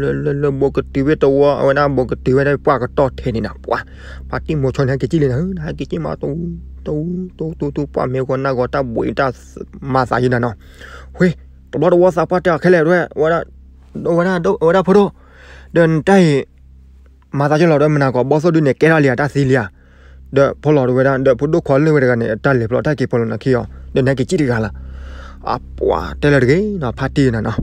A: လေလေဘကတိဝတ်တော့အဝနာဘကတိဝတ်ပွားကတော့ထဲနေနာပွားပါတိမောချွန်ဟန်ကကြည့်လေနော်ဟာကကြည့်မတော့တူတူတူတူပွားမေကောနာကတဘွေတာမစာရင်နော်ဟွေတမန်ဝါစာပတ်တာခဲလေရဲဝါနာဝါနာဝါနာဖိုတော့ဒန်တိုက်မာသာချလောက်တော့မနာကောဘောဆော့ဒုနေကဲရလီယာတာစီလီယာဒဖော်လော်ဝဲတာဒဖိုဒုခွာလွဲဝဲတာကနေအတက်လေဖလော်တိုက်ကေဖော်လော်နခီယောဒနေကကြည့်တကလားအပွာတဲလရေနော်ဖာတီနော်နော်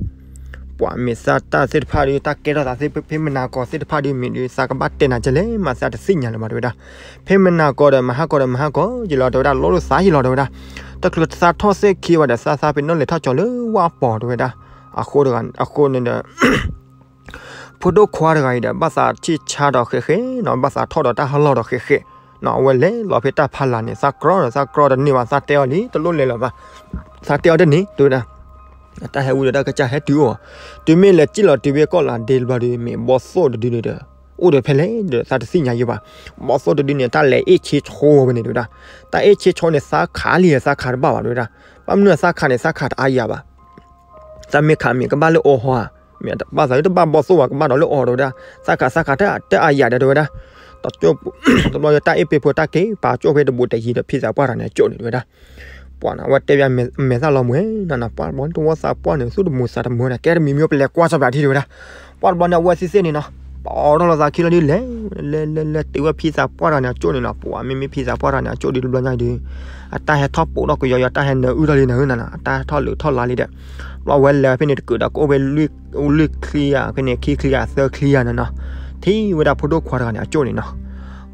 A: ပွာမစ်စာတာစစ်ဖာရီတာကဲရတာစစ်ဖေမနာကောစစ်ဖာဒီမီနီစာကပတ်တင်နာကြလေမစာတစိညာလမတွေ့တာဖေမနာကောရမဟာကောရမဟာကောဂျီလောတော်တာလောလို့စာဂျီလောတော်တာတက်ကလစာထော့စစ်ခီဝဒစာစာပင်နော်လေထော့ချော်လေဝါပေါ်တွေ့တာအခိုးကန်အခိုးနေတဲ့ဖုဒိုခွာရခိုင်တဲ့ဘာသာချီချာတော့ခေခေနော်ဘာသာထော့တော့တာဟလောတော့ခေခေနော်ဝဲလေလော်ဖေတာဖလာနေစကရောစကရောတနေဝစတဲော်လီတလို့လေလော်ပါစတဲော်တနေတူနာတာဟဲဝူတာကကြဟဲတူော်တူမေလက်ကြည့်လော်တူဝဲကောလာဒေလ်ဘာဒီမေဘော့ဆိုဒူနေတာဥဒဖလေစာတစီညာရပါမော်ဆိုဒဒီနေတာလေအချေချိုးဘနေတို့တာတာအချေချိုးနေစာခါလီစာခါဘာပါတို့တာပမနစာခါနေစာခါတအားရပါသမခါမီကဘာလို့အောဟွာမြတ်ပါစာတပါဘောဆိုကဘာလို့အော်တို့တာစာခါစာခါတအားရတဲ့တို့တာတကြော့တော့ရတာအပေဖို့တာကေပါကြော့ခဲ့တဲ့ဘုတ်တကြီးတော့ဖြစ်စားပွားတာနဲ့ကြော့နေတွေ့တာပွားနာဝတ်တဲ့ပြမေသာလောမွေးနာနာပွားဘွန်တော့စာပွားနေစုဒမူစာတမွေးနာကဲမီမျိုးပလက်ကွာစားပါတီတွေ့တာပွားဘွန်နာဝတ်စစ်စစ်နေနော်ပေါ်တော့လာစားခီလိုလေးလဲလဲလဲလဲတေဝဖြစ်စားပွားတာနဲ့ကြော့နေလားပွားမင်းမဖြစ်စားပွားတာနဲ့ကြော့ဒီလိုလိုင်းဒီအတားဟထော့ပို့တော့ကိုရရတားဟနေဦးတော်လေးနေနာနာအတားထော့လို့ထော့လာလေးတဲ့ပွားဝဲလဲဖိနေတကူတော့ကိုပဲလွိလွိကလီယာဖိနေခီကလီယာဆာကလီယာနော်ทีเวลาพุทโธควาดาเนี่ยจ่อนี่เนาะ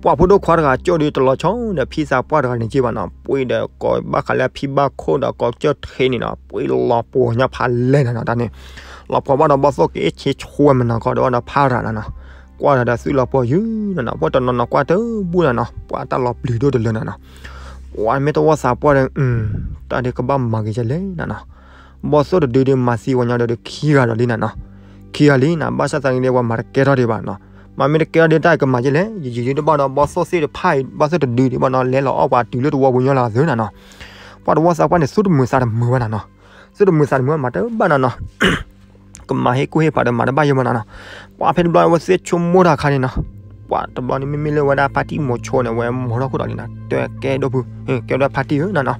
A: ปวพุทโธควาดาจ่อนี่ตลอดช่องเนี่ยพี่สาวปวดาเนี่ยจีบ้านเนาะปุ้ยเดกอยบ้าขะแล้วพี่บ้าโคดอกเจ้าเทนี่เนาะปุ้ยรอปูเนี่ยพันเล่นนะตอนนี้รอพอว่าเนาะบอสโอเคเชชวนมันเนาะก็เดี๋ยวเนาะพาราเนาะกว่าดาซื้อรอพอยืนเนาะพอตอนนอนกว่าเตอบุน่ะเนาะกว่าตลอดปลีโดดเลยเนาะวันไม่ต้องว่าสาวปวดอืมตอนนี้ก็บ้ามากิจะเล่นเนาะบอสโอเดือดมาซีวันเนี่ยเดือดขี้กันเลยนะเนาะขี้กันเลยนะบ้าชาตังเนี่ยว่ามาเก็ตอะไรบ้างเนาะมามีเกลเดต้าก็มาจิเลยยียีตบอนบอสซี่ไพ่บอสตดีบอนแลลอออกว่าดีลตัววนยอลาซื้อน่ะเนาะพอตัวสักวันสุดมือสาดมือน่ะเนาะสุดมือสาดมือมาเตบ้านน่ะเนาะก็มาให้กูให้ปาดมาบ้านยมน่ะเนาะว่าเพนบลอยวเสียชมโมดาคานี่เนาะว่าตบอนไม่มีเลยวดาปาร์ตี้โมโชนะเวมรอกูดอกนี่นะแต่แกดอบูเออแกดาปาร์ตี้เนาะเนาะ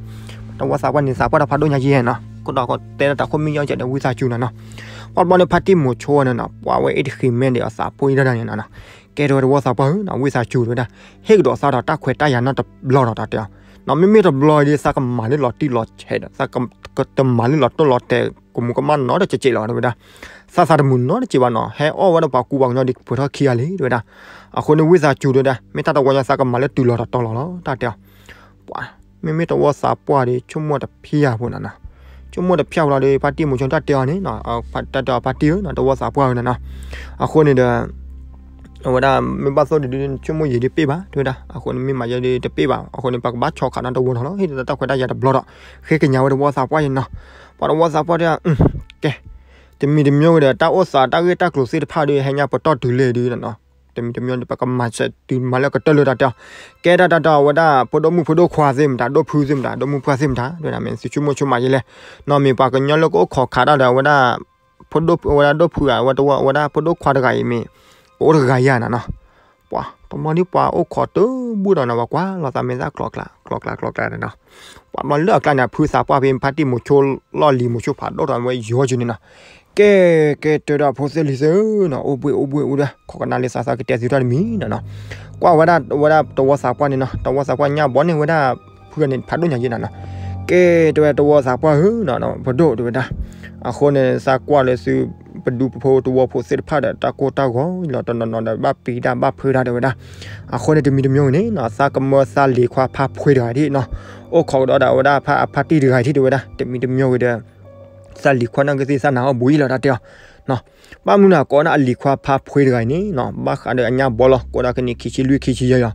A: ตัวสักวันนี่สาปาดพาดญาเยเนาะก็ดอกก็แต่แต่คนมียอจะเดวิซาจูนะเนาะปอดบอลในพัตติหมดโชว์นะเนาะว่าไว้เอ็ดคิมเมนเดียวสาปุยได้เนี่ยนะแกโดนว่าสาปุยนะวิซาจูด้วยนะเฮกดอกสาดอกตาเควตายานะตบลอดอกตาเดียวနော်မိမိတော့ blog လေးစကမာလေးလော်တီလော်ချဲစကကတမာလေးလော်တလော်တဲကိုမကမနော်တဲ့ချေလော်နော်ဗျာစစတမှုနော်တဲ့ချေပါနော်ဟဲအော်ဝါတော့ပါကူပေါင်းနော်ဒီဖွတော့ခီရလေးတွေ့တာအခုနေဝိဇာကျူတွေ့တာမိသားတော်ဝါရစကမာလေးတူလော်တော့တော်လော်တော့တတယောပွာမိမိတော့ဝါစာပွားလေးချုံမတော့ဖီးရဖို့နော်ကျွမတော့ဖြောက်လာလေဖတ်တိမုံချွန်တတ်တယ်နိနော်ဖတ်တတ်တော့ဖတ်တိနော်တော့ဝါစာပွားနေနော်အခုနေတဲ့ဝဒမပတ်စောဒီကျွမရည်ပေးပါတွေ့တာအခုနေမရည်တပေးပါအခုနေပတ်ဘာချောခနာတော့ဝန်နော်ဟိတတခွတ်တရတဘလော့တော့ခေကညာဝဒဝါစာပွားရင်နော်ပါတော့ဝါစာပွားတဲ့ကဲတမီတမျိုးကတောက်ဝါစာတောက်ရတက်ကလို့စေတဖာတွေဟညာပတော့ဒူလေဒီနော်တမီတမီန်ပကမဆက်တူမလကတလတာတာကဲတာတာတာဝဒပိုဒမှုဖိုဒခွာစင်တာဒိုဖူးစင်တာဒိုမှုဖွာစင်တာဒိုနာမင်စီချူမချူမကြီးလဲနော်မီပါကညလကိုခေါ်ခါတာဝဒဖိုဒဝဒဒိုဖူရဝဒဝဒဖိုဒခွာတကယမီဩရဂါယာနာနော်ပွာပမနိပွာဩခေါ်တူဘူဒနာဝကွာလာသမင်သာကလော့ကလာကလော့ကလာကလော့ကလာနော်ပွာမလော့ကလာဖူးစာပွာပင်ဖတ်တိမချိုလော်လီမချိုဖာဒိုတော်ဝဲယောဂျူနီနော်ကဲကဲတရာဖိုစလီစေနော်အိုပွေအိုပွေဦးလားခေါကနာလေးစာစာကတက်စီရမီနော်ကွာဝဒဝဒတဝစာကွာနေနော်တဝစာကွာညဘောနေဝဒဖူရနေဖတ်လို့ညာကြီးနော်ကဲတဝတဝစာကွာဟူနော်နော်ဘဒိုတဝဒအခုနေစာကွာလေစုပဒူပဖိုတဝဖိုစစ်ဖတ်တာကိုတာကိုလော်တနော်နော်ဘပီတာဘဖူရတဝဒအခုနေတမီတမျိုးနေနော်စာကမောစာလီခွာဖဖွေတာဒီနော်အိုခေါတော့တာဝဒဖအဖတ်တီဒီခိုင်တီတဝဒတမီတမျိုးဝဒစလီခွနာကစီစနာဘွီလာတတဲ့နော်ဘာမူနာကောနာလီခွာဖာဖွေးတကိုင်းနေနော်ဘာခါတဲ့အညာဘောလကောနာကနေခီချီလွီခီချီရရ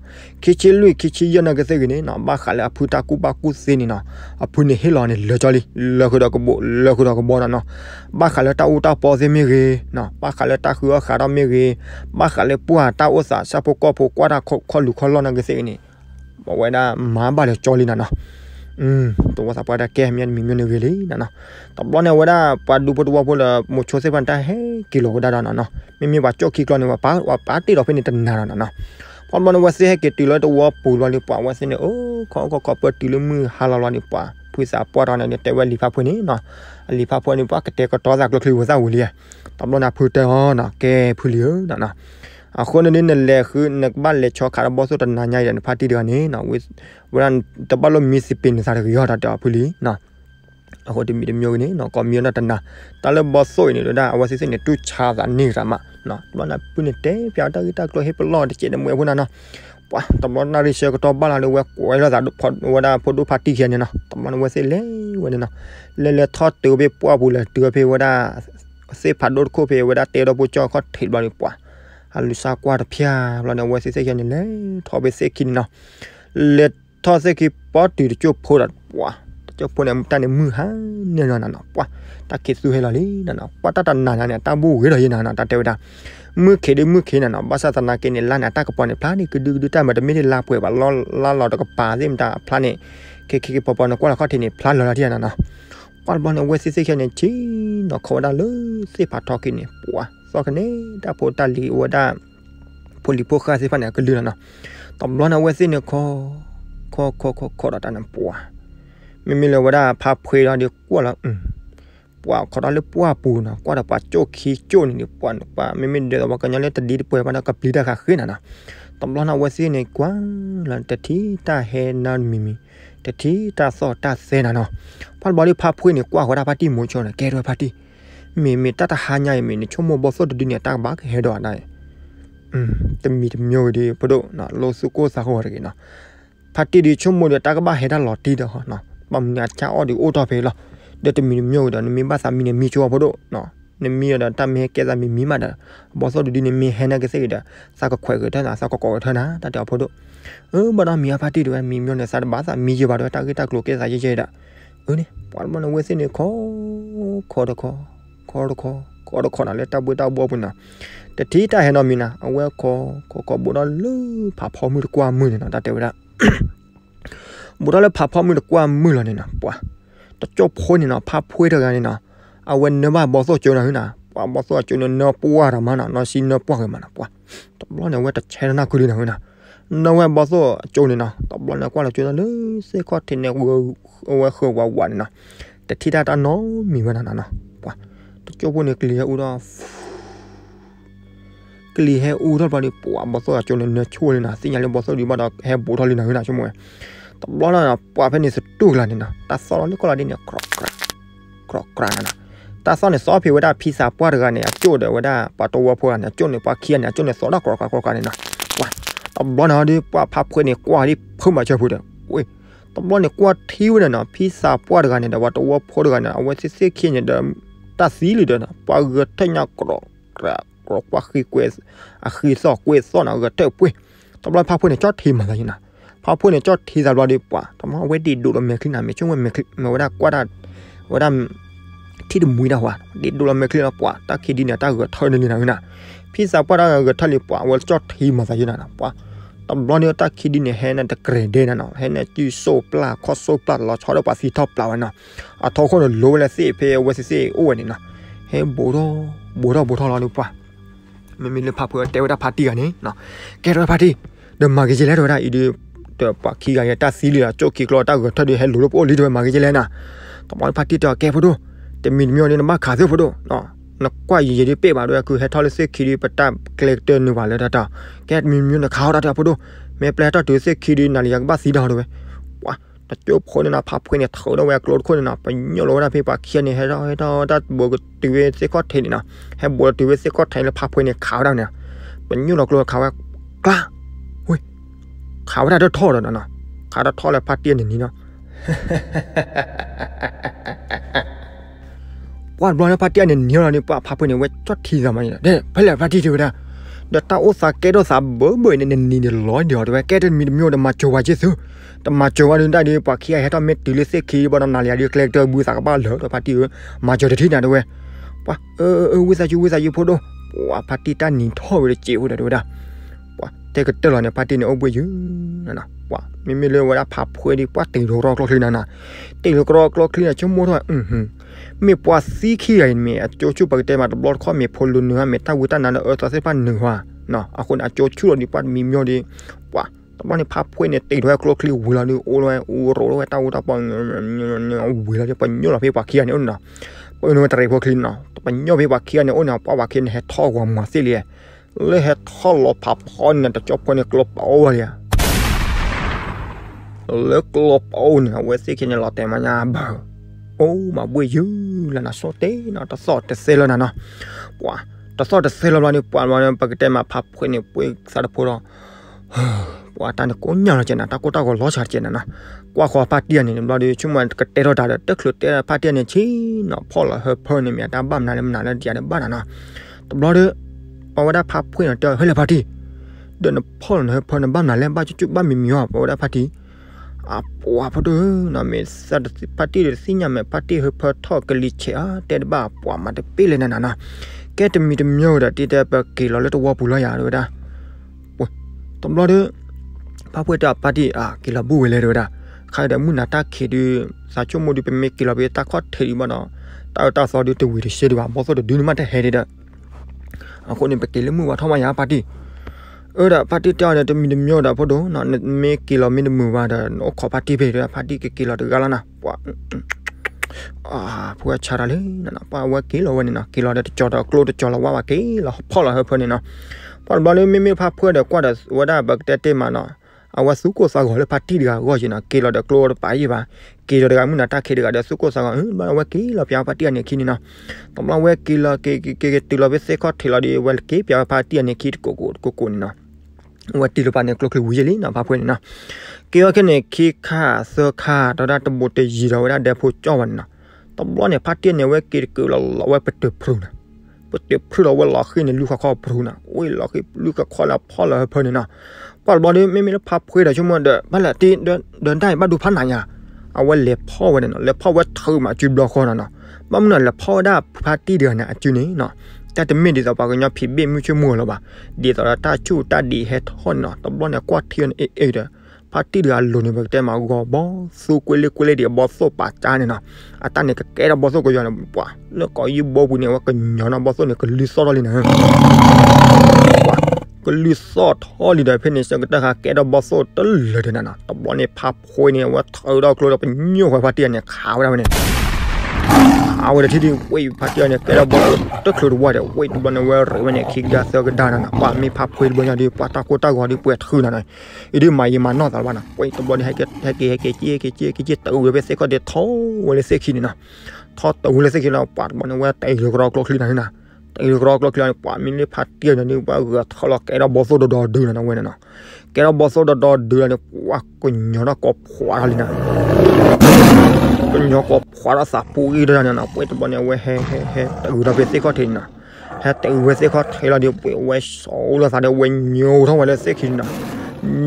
A: ခီချီလွီခီချီရနာကစီကနေနော်ဘာခါလေအဖူတာကူပါကူစင်းနေနော်အဖူနေဟေလောနေလော်ကြလီလော်ခဒကဘောလော်ခဒကဘောနော်ဘာခါလေတာဦးတာပေါ်စင်းမီရေနော်ဘာခါလေတာခူအခါရမီရေဘာခါလေပူဟာတာဥစာစပိုကောဖိုကွာတာခေါ်လူခေါ်လောနာကစီနေဘဝဲနာမာဘာလေကြောလီနာနော်อืมตัวสะปาดาแกเมียนมีเมียนเวลีนะเนาะตบลอเนี่ยว่าปาดูปตัวพอละมุชโชเซปันตาเฮกิโลดาดานะเนาะมีมีว่าจอกคิกลอเนี่ยว่าปาว่าปาติดอกเป็นตันนานะเนาะพอมันว่าเซเฮกิติลอตัวปูลอนี่ปาว่าเซเนี่ยโอ้ขอก็ก็เปิดติลมือฮาลาลอนี่ปาဖွิสาปวดเนี่ยแต่ว่าลีฟาพนี่เนาะลีฟาพนี่ปากระเตก็ตอจากลคลิวซาอูเลียตบลอนะพูเตฮอนะแกพูเลียนะเนาะအခုနနေနလေခုနကဘလေချောခါဘောဆိုတနာညာရန်ဖာတီဒကနေနော်ဝစ်ဝရန်တဘလမီစီပင်းစားရရတာဖူလီနော်အခုဒီမီမျိုးကနေနော်ကွန်မြူနတနာတလဘောဆိုနေလို့ဒါအဝစီစနေတူချာတာနေရမှာနော်ဒီမှာပုန်တဲ့ပြတာကတာကလဟေပလော့တချေနမွေခုနာနော်ပွာတမနာရီရှေကတော့ပါလာလို့ဝဲကွဲလာတာဖတ်ဝဒါဖတ်ဒူဖာတီခဲနေနော်တမနဝဲစေလေဝနေနော်လေလေထော့တူဘေပွားဘူးလေတူဖေဝဒါစေဖတ်ဒုတ်ခိုဖေဝဒါတေတော့ပူချောခတ်ထိတ်ပါလို့ပွားဟာလူစာကွာတဖျာဘလနဲ့ဝဲစစ်စစ်ရနေလေထော်ပဲစစ်ခင်းနော်လက်ထော်စစ်ခီပေါ်တီချို့ဖို့တာပွာချို့ဖို့နေတန်နေမူဟာနေနော်နော်ပွာတကေစုဟဲလာလေနော်ပွာတတနာနာနဲ့တဘူဝဲရရနာနာတတဲဝတာမူခေဒမူခေနနော်ဘာသာတနာကေနေလာနာတကပေါ်နေဖလာနေကဒူဒူတမတမီလာပွဲပါလောလာလောတကပါစင်တာဖလာနေခေခေပေါ်ပေါ်နော်ကွာခတ်နေဖလာလောလာတီနာနော်ကွာဘောနဝဲစစ်စစ်ရနေချီနော်ခေါ်တာလေစေပါတော့ကိနေပွာซอกนี่ตาโพตาลีอวดาพลิโพคาสิฟันเนี่ยก็ลือนะตอมร้อนเอาไว้สิเนี่ยคอคอคอคอคอดตานําปัวไม่มีเลยว่าได้พาเพลเดียวกว่าละอืมปัวขอดหรือปัวปูนะกว่าปาโจคีโจนี่เนี่ยปัวปัวไม่มีเดี๋ยวว่ากันเนี่ยตะดีป่วยมันกับปีดาค่ะขึ้นน่ะนะตอมร้อนเอาไว้สิเนี่ยกว่าลันตะทีตาเฮนันมีมีตะทีตาซอตาเซนะเนาะพันบอลพาเพลเนี่ยกว่าขอดพาร์ตี้มูชนแกด้วยพาร์ตี้มีมีตาตาหาใหญ่มีในชั่วโมงบอสดดุเนี่ยตาบักเฮดอได้อืมจะมีจะมีดีปะดุนะโลสุโกซาโฮอะไรกันนะพัดที่ดีชั่วโมงเดียวตากบ้าเฮดอหลอดที่เด้อเนาะบําเนี่ยจ้าออดีโอต่อไปละเดี๋ยวจะมีมีเดี๋ยวมีบ้าสามีเนี่ยมีชัวปะดุเนาะနမီရတာမေကဲဇာမီမီမတာဘောဆောဒူဒီနမီဟဲနာကစေတာစကခွဲကထနာစကကောထနာတတဖို့တို့အဘနာမီယာဖာတီတို့မီမျိုးနဲ့စတဘာသာမီရပါတော့တာကတာကလိုကဲဇာရေးရတာဦးနေပေါ်မနဝဲစင်းနေခေါ်ခေါ်တော့ခေါ်ခေါ်ခေါ်ခေါ်ခေါ်နာလေတဘွေတဘောပွနာတတိတဟဲနော်မီနာအဝဲခေါ်ခေါ်ခေါ်ဘောတော့လူဖာဖော်မှုကွာမှုနေနော်တတေဝရဘောတော့ဖာဖော်မှုကွာမှုလာနေနော်ပွာတကြောဖိုးနေနော်ဖာဖွေးတကနေနော်အဝဲနမဘောစောကျော်နာဟိနာပွာဘောစောကျော်နော်ပွာရမနာနော်စီနော်ပွာကမနာပွာတဘလောနေဝဲတချဲနာကူလီနော်ဟိနာနော်ဝဲဘောစောကျော်နေနော်တဘလောနေကွာလာကျော်နော်စေခေါ်တင်နေဝဲခေါ်ဝါဝါနော်တတိတတာနော်မိမနာနော်ကျောပွင့်နေကလေးဦးတော့ကလေးဟဲဦးတော့ဘာလို့ပွားမစောကျောနေနေချိုးနေတာစင်ညာလုံးပေါ်စောဒီမှာတော့ဟဲဘိုးတော်လေးနေနေတာချုံမွေးတဘောလာပွားဖက်နေစတူလာနေတာတဆောလို့ကလာနေခရော့ခရော့ခရော့ခရာနာตาซ้อนเนี่ยซอพี่ว่าได้พี่สาวปวดกันเนี่ยจุดเดียวได้ปะตัวพวกเนี่ยจุดเนี่ยปะเคียนเนี่ยจุดเนี่ยซอดกรอกกรอกเนี่ยนะว้าตบล้อนะดิปะพับเพื่อนเนี่ยกว่าดิเพิ่มมาเชื่อพูดเด้อโอ้ยตบล้อเนี่ยกว่าทิ้วเนี่ยนะพี่สาวปวดกันเนี่ยแต่ว่าตัวพวกกันเนี่ยเอาไว้เสียเคียนเนี่ยเดิม ta si lu dana pa ga ta nya kro kra kro pa khi quest a khi so quest so na ga te pwe ta bla pa pwe ne chot thi ma la ina pa pwe ne chot thi da bla de pa ta ma we di du lo me khi na me chung we me khi me wa da kwa da wa da thi du mui da wa di du lo me khi na pa ta khi di na ta ga thoi ne ni na ina phi sa pa da ga thali pa wa chot thi ma sa ina na pa ตําบลเนี่ยตะคิดินเฮนันตะเกรเดนเนาะเฮนจีโซปลาคอโซปลาลอชอดปาซีทอปลาเนาะอะทอคนโลเลซีเพเวซีซีโอนี่เนาะเฮโบโรโบโรโบทอลอลูปะมันมีเลพาเพื่อเตวดาพาร์ตี้กันนี่เนาะแกรพาร์ตี้เดมาเกจิเลโดดาอีดีตะปาคีกันยะตะซีลีละโจคีกลอตะกทอดิเฮโลโลโอลีโดมาเกจิเลนะตําบลพาร์ตี้ตะแกพอดูเตมินมิโอนี่มาคาซิพอดูเนาะนักกว่ายีดีเปะมาด้วยคือเฮทอลิเซคีดีปตามเกลเตอร์นี่ว่าเลยตาตาแกมีมิวนะขาวตาตาพูดดูเมเปลตาถือเซคีดีนาียกาบ้าสีดาวด้วยว้าตาจบคนน่ะพับคนเนี่ยเท่านะแวกรถคนน่ะไปยโลนะพี่ปากเขียนเนี่ยให้เราให้เราตัดบวกติเวสซก็เทนนะให้บวกติเวสซก็เทนแล้วพับคนเนี่ยขาวด้วเนี่ยเป็นยูนอกลัวขาวกล้าเุ้ยขาวได้ทอดแล้วนะขาวได้ทอดแล้วพัดเตี้ยนอย่างนี้เนาะว่าบลอนปาเตียเนี่ยเนียรนี่ปะพาเพิ่นเนี่ยเวจอดทีซะมาเนี่ยเด้พะละพาทีเทวดาดตาโอซาเกโดซาเบอเบเนี่ยนี่เนี่ยลอยเดียวด้วยแกจะมีมีดมาโจวาจิซุตมาโจวาได้ดีปะขี้ให้ตอเม็ดติลิเซคีบ่นํานาเลียดีเคลเตอร์บูซากบ้าเหลอตปาทีมาโจทีน่ะด้วยปะเออๆวิซายูวิซายูโพโดวาปาติตานี่ท่อเวจิโหดะด้วยดาปะแต่ก็ตลอดเนี่ยปาติเนี่ยอบวยอยู่นั่นน่ะปะมีมีเลยวะพาพวยดิปะติโรรอกลอกลีนั่นน่ะติโรกรอกลอกลีน่ะชั่วโมงเท่าอือมีปวาซีขี้ไรเมียโจชูปกติมาตบลอดข้อมีพลุเนื้อเมตาวุตันนันเออตัวเส้นพันเนื้อเนาะอาคนอาจจะชูดีปัดมีมีดีว่าตอนนี้ภาพพวยเนี่ยตีด้วยกลัวคลิวเวลาดูโอ้ยโอ้โรยตาอุตาปังเวลาะเปัญญ์เราพี่ปากเคียนเนี่ยอุ่นเนาะปุ่นู้นตรีพวกคลินเนาะตอปัญญ์พี่ปากเคียนเนี่ยอุ่นเนาะปากเคียนเฮท่อความมาสิเลยเลยเฮท่อลบภาพคอนเนี่ยจะจบคนเนี่ยกลบเอาเลยเลิกลบเอาเนี่ยเวสิคินเนี่ยเราแต่มันยาเบอร์โอ้มาบวยยืละนะโซเตเนาะตะซอตะเซละนะเนาะปัวตะซอตะเซละละนี่ปัวมาเนี่ยปกติมาพับขึ้นนี่ปวยซะตะโพรอปัวตันกูญาละเจนะตะกูตะกูล้อชาเจนะนะกว่าขอปาเตียนี่บลาดิชุมันกะเตรอดาตะคลุเตปาเตียนี่ชีเนาะพอละเฮเพอนี่เมียตาบัมนะละมนะละเดียนะบ้านะเนาะตะบลาดิอวดาพับขึ้นเตเฮละพาทีเดินพอละเฮเพอนะบัมนะละบ้าจุจุบ้ามีมีวะอวดาพาทีအပွားဖဒနာမေစတ်ပတ်တီစညမေပတ်တီဟဖထောကလိချာတဲဘာပွားမတပိလေနနာနာကဲတမီတမျိုးတာတီတဲ့ပကေလောလက်တော့ဘူးလာရတော့တာဝဲတမလို့တဲ့ဖပွေတာပတ်တီအာကေလဘူးဝဲလေတော့တာခိုင်တယ်မူနာတာခေဒီစာချုံမဒီပမေကေလဘေတာခွတ်ထေဒီမနော်တာတာစော်ဒီတူဝီရှေဒီဘာဘောစော်ဒီနမတဲ့ဟဲဒီတာအခုနေပကေလမှုဝါထောမရပါတီအဲ့ဒါဖတ်တီတောင်းတဲ့တမီတမျိုးတာဖို့တော့နော်မေကီလိုမီမူပါတာနော်ခေါ်ဖတ်တီပဲဖတ်တီကီလိုတကလာနာပွာအာပွာချာလေးနော်ပွာဝကီလိုဝနေနော်ကီလိုတဲ့ကြော်တော့ကလိုတဲ့ကြော်လာဝါကီလိုဖော်လာဟဖနေနော် ပေါ်ဘလေးမေမေဖတ်ဖွဲ့တဲ့ကွာတဲ့ဝဒါဘက်တဲ့တေမနော်အဝစုကိုစာကိုလေပါတီတကောရှင်နာကေလော်တကလော်ပါရေးပါကေလော်တကမူနာတခေတကတဲ့စုကိုစာကဟင်ဘာဝကေလော်ပြပါတီအနေခင်းနာတမလဝဲကေလော်ကေကေကေတီလော်ပဲစေခော့ထီလော်ဒီဝဲကေပြပါတီအနေခစ်ကိုကိုကိုကိုနော်ว่าตีลูปานเนี่ยกลัวคือวิญลณนะพาพูดนนะเกี่ยวกับเนี่ยคีข่าเสื้อข่าเราได้ตบลเตยีเราได้เดพูจ้าวันนะตบรวจเนี่ยพัดเตี้ยเนี่ยเว้กินคือเราเราเว้ไปเตะพรุนะไปเตะพรุเราเว้หลอกขึ้นในลูกข้อพรุนะโอ้ยหลอกขึ้นลูกข้อลาพ่อราเพ่อนนะปอาบอลนี่ไม่มีแล้วพับเุยแต่ชั่วโมงเดินบ้านละตีเดินเดินได้บ้านดูพันไหนอ่ะเอาไว้เล็บพ่อไว้เนาะเล็บพ่อไว้เธอมาจีบรอคนนเนาะบ้านนั้นเล็บพ่อได้พาร์ตี้เดือนเนี่ยจีนี้เนาะแต่แตมีดีต่อไปก็ยังผีเบี้ยมือช่วยมือหรอวบ่ดีต่อตาชูตาดีเฮทอนเนาะตบล้อเนี่ยกวาดเทียนเอเอเด้อพัดที่เดือดลุนแบบแต่มากอบอสู้กุเลกุเลเดียบอสโซปัจจานี่เนาะอาตาเนี่ยก็แกเราบอสโซก็ย้อนว่าแล้วก็ยูบอบุเนี่ยว่ากันย้อนบอสโซเนี่ยก็ลิซอเลยนะก็ลิซอทอลีได้เพนนิสก็ตะคาแกเราบอสโซตลอดเลยนะนะตบล้อลเนี่ยพับโคยเนี่ยว่าเธอเรากลัวเราเป็นยูื้อควายพัดเตียนเนี่ยขาวได้เนี่ยอาเลาที่ดีวิพัดยานีแกเราบอกตัวคือว่าเดี๋ยววิบันเวอร์วันนี้คิกดาเซอก็ด้านนั้นว่ามีภาพคุยบนอยางดีปัตตาโกตากว่าดีเปิดขึ้นนะไอ้ดิมายมานอตอะไรวะนะวิตบันีให้เกให้เกให้เกจี้เกจี้เกเจี้ตัวเวสเซก็เด็ดท้อเวลเซคินนะท้อตัวเวลเซคินเราปัดบันเวอร์แต่เรากรอกคลีนนะแต่เรากรอกคลีนว่ามีนี่พัฒน์เตี้ยนนี่ว่าเกือบทะเลาะแกเราบอสโดดดือนะเว้ยนะแกเราบอสโซดอดเดื้อนนีะว่ากูยอมรับกบหัวเลยนะก็ยกควาสับปูอีเดนนะปุ่ยตบเนี่ยเว้เฮ้เฮ้เฮ้แต่นเราเป็นสิ่งก็ทิ้งนะเฮแต่กูเป็นสิ่งก็ทิ้งล้เดี๋ยวปุ่ยเว้โซ่ลาวสาเดี๋ยวเว้เยทั้งวันเลยสิ่งทิ้งนะ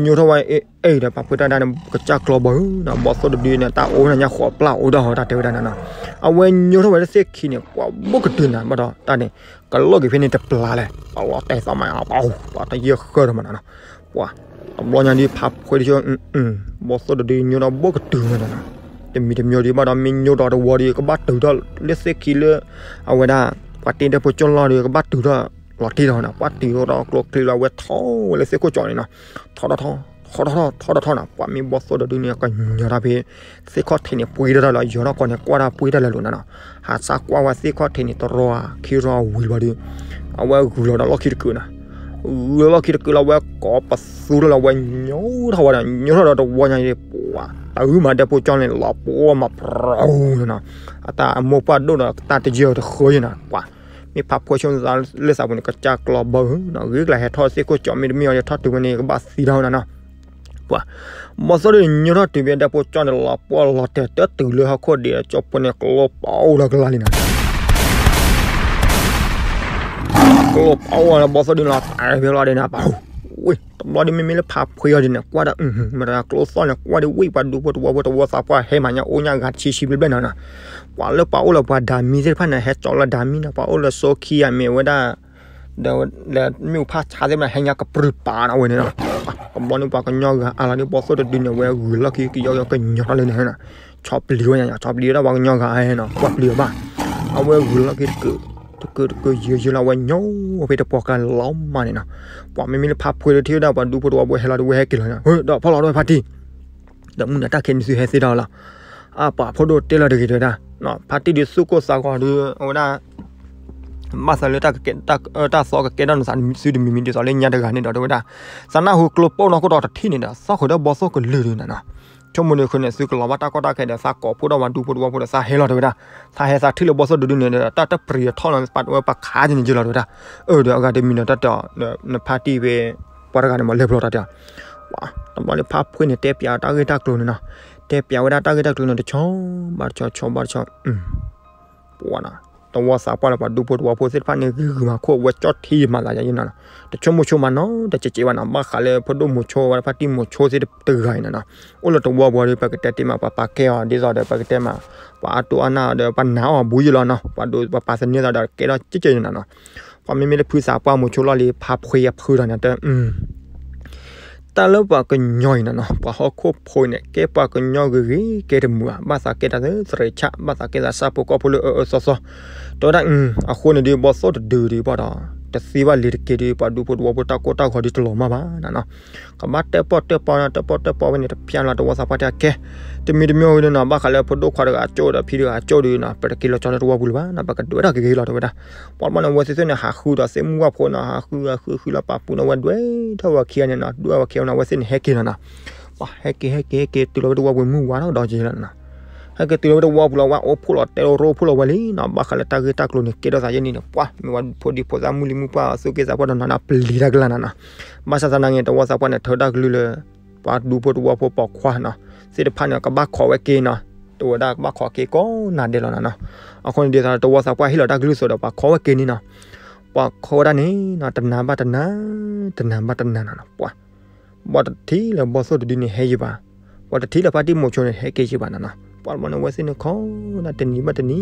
A: เยทั้งวันเอเอเดี๋ยวปั๊บกูได้เด้นกระจายกลัวบ่นะบอสโดดีเนี่ยตาโอ้เนี่ยขวบเปล่าโอ้ดวตาเดียวได้นะเอาเว้เนียทั้งวันเลยสิ่งทิ้งเนี่ยกว่าบุกตื่นนะมาดอตาเนี่ยก็โลกอีพี็นนี่จะปลาเลยเอาแต่สมัยเอาเอาวาแต่เยอะเกินมันนะว่าตำรวจยันดีพับคุยดีเชียวอืมอืมบอสโดดีเนี่ยนะบุกตื่นนะတမီတမျိုးဒီမှာတော့မင်းညိုတော့တော်ဝရီကပတ်တူတော့လက်စက်ကီလာအဝဒပတ်တင်တဲ့ပချွန်လာရီကပတ်တူတော့လော်တီတော့နော်ပတ်တီတော့ကလော့ကလီလာဝဲထောင်းလက်စက်ကိုကြော်နေနော်ထော်တော့ထောင်းခေါ်တော့ခေါ်တော့နော်ပမီဘောဆိုဒဒူနီကညရာဘေစေခေါ်ထင်းပွေးရလာရောကောနဲ့ကွာပွေးတယ်လို့နော်ဟာစာကွာဝစေခေါ်ထင်းတော်ရောခီရောဝီဘဒီအဝဲဂူလောတော့ခိရကူနာလောခိရကူလာဝဲကောပဆူလာဝဲညိုးထော်ရညိုးထော်တော့ဝါညာရေးပွားအူမတဲ့ပိုကြောင်းလင်လောပေါ်မှာပရောင်းနာအတာမောပါဒိုနာတာတဂျီယောတခိုးနာကွာมีพับควชนซาเลสาบุนกระจากลอบเบอร์นะหรือหลายทอสิกจอมีมีอะไรทอดตัวนี้ก็บาสีดาวนะเนาะปะมาสรุปยอดตัวเบียดปจอนลอปอลอเตตตื่นเลยฮะโคเดียจบปนกลบเอาละกลาลินะกลบเอาละบอสดินลอตายเวลาเดนะเปาเว้ยตำรวจไม่มีเลยพาพยอดินะกว่าดะอืมมาดะกลัวซ้อนนะกว่าดะเว้ยปัดดูปัดวัวปัดวัวสาปะเฮ้มันยังโอ้ยังกัดชีชีบเล่นนะกว่าเลิกป้าโอ้ละว่าดามีเส้นพันนะเฮ้จอละดามีนะป้าโอ้ละโซคีอะเมวดาเดี๋ยวเดี๋ยวมิวพาชาเส้นมาเฮียกับปรึปานะเว้ยเนาะตำรวจนี่ป้าก็ย่อกันอะไรนี่ป้าสุดดินเนี่ยเว้ยหุ่นละขี้กี้ย่อกันย่อเลยนะนะชอบเลี้ยวเนี่ยชอบเลี้ยวแล้วว่าก็ย่อกันไอ้เนาะว่าเลี้ยวบ้างเอาเว้ยหุ่นละขี้တကတကယေယေလာဝညောဝေတပေါကန်လောင်းမနေနော်ပွာမမီလဖာဖွေတီဒါပွာဒူပေါ်တော့ဘွယ်ဟလာဒူဝဲကီလာနော်ဟေးတော့ဖော်လာတော့ဖာတီဒါမူနာတခင်စီဟဲစီတော့လာအပါဖော်တော့တဲလာတကီတော့ဒါနော်ဖာတီဒီစုကိုစာကောဒူဟိုနာမဆလတကတတဆောကကေဒန်ဆန်စီဒီမီမီဒီဆောလေညာတကနေတော့တော့ဒါစနာဟိုကလပ်ပေါ်နော်ကတော့ထီနေတာဆောက်ခတော့ဘောဆောကလူလူနာနော်ချုံမနေခွနဲ့စုကလဝတာကတာခဲတဲ့စာကောဖို့တော့ဝန်တူဖို့တော့ဖို့စာဟဲလာတော့တာစာဟဲစာထိလဘဆဒဒုနေတာတတပရီထောလန်စပတ်ဝပခါဂျင်ဂျလာတော့တာအော်ဒါအကဒမီနတတနပါတီပဲပါရကနေမလဲဘလော့တာတာဝါတမလေးဖာဖွင့်နေတဲ့ပြတာဂေတာကလုံးနော်တဲ့ပြဝတာတာဂေတာကလုံးတော့ချောဘာချောချောဘာချောအင်းပွာနာตัวสาปาละปะดูปวดหัวปวดเส้นฟันเนี่ยคือมาโคเวจอดที่มาลายอย่างนั้นนะแต่ชั่วโมงชั่วมันเนาะแต่เจ๊วันอ่ะมาขาเลยพอดูหมูโชว์วันพัดที่หมูโชว์เส้นตื่นไงนะนะโอ้เราตัวบัวเลยปากเตติมาปะปากแก้วดีซอเดี๋ยวปากเตมาปะตัวน่ะเดี๋ยวปะหนาวบุยแล้วเนาะปะดูปะปะเส้นเนี่ยเราเดี๋ยวแก้วเจ๊ๆนั่นเนาะพอไม่ไม่ได้พื้นสาปาหมูโชว์เราเลยพาเพลียพื้นเราเนี่ยแต่อืมတာလောပါကညွိုင်းနော်ပါဟခုဖိုနေကေပါကညောဂရီကေတမူဘာသာကေတာစရချဘာသာကေတာစာပုကဖလိုဆောဆောတော်ဒါအခုနေဒီဘောဆောတူဒီပါတော့တစီဝလီကေဒီပဒူပဒဝပတာကိုတာခေါ်ဒီတလုံးမှာပါနာနော်ကမတ်တပတ်တပနာတပတ်တပဝနေတပြန်လာတော့ဆပတ်တကဲတမီတမျိုးဝင်နော်ဘာခလဲပဒိုခေါ်ကအချိုးတာဖီရအချိုးဒီနော်ပတကီလောချန်တော့ဝဘူးပါနာဘကဒွဲတာကေကေလာတော့တာပေါ်မနဝစစ်စနေဟာခူတော့စေမူကဖောနာဟာခူခူခူလာပပူနဝဒွဲထောက်ခီရနေနော်ဒွဲဝခီရနာဝစစ်နေဟဲကေနာနာပါဟဲကေဟဲကေကေတူလောတော့ဝဝင်မူဝါတော့တော့ဂျေလာနာဟကတိရမတော့ဝါပလဝါအဖိုလတေရိုဖိုလဝလီနာဘခလတာဂတာကလုံးကေဒါဇာယနီနပွာမဝဖိုဒီဖိုဇာမူလီမူပါဆုကေဇာပဒနာနာပလီရကလနာနာမဆာသနာငေတဝါစာပနထဒါကလူလေပါဒူပိုတဝါဖိုပေါခွာနာစေတဖန်ကဘခေါ်ဝဲကေနာตัวดักบักขอเกก็นาเดลอนะนะเอาคนเดียวตัวสักว่าให้เราดักลุสดปักขอว่าเกนี่นะปักขอด้านนี้นะตนาบัตนาตนาบัตนานะปัวบัตที่เราบอสดดินเฮยบาบัตที่เราปฏิโมชนเฮเกยบานะนะပါမနဝစိနခေါနာတနီမတနီ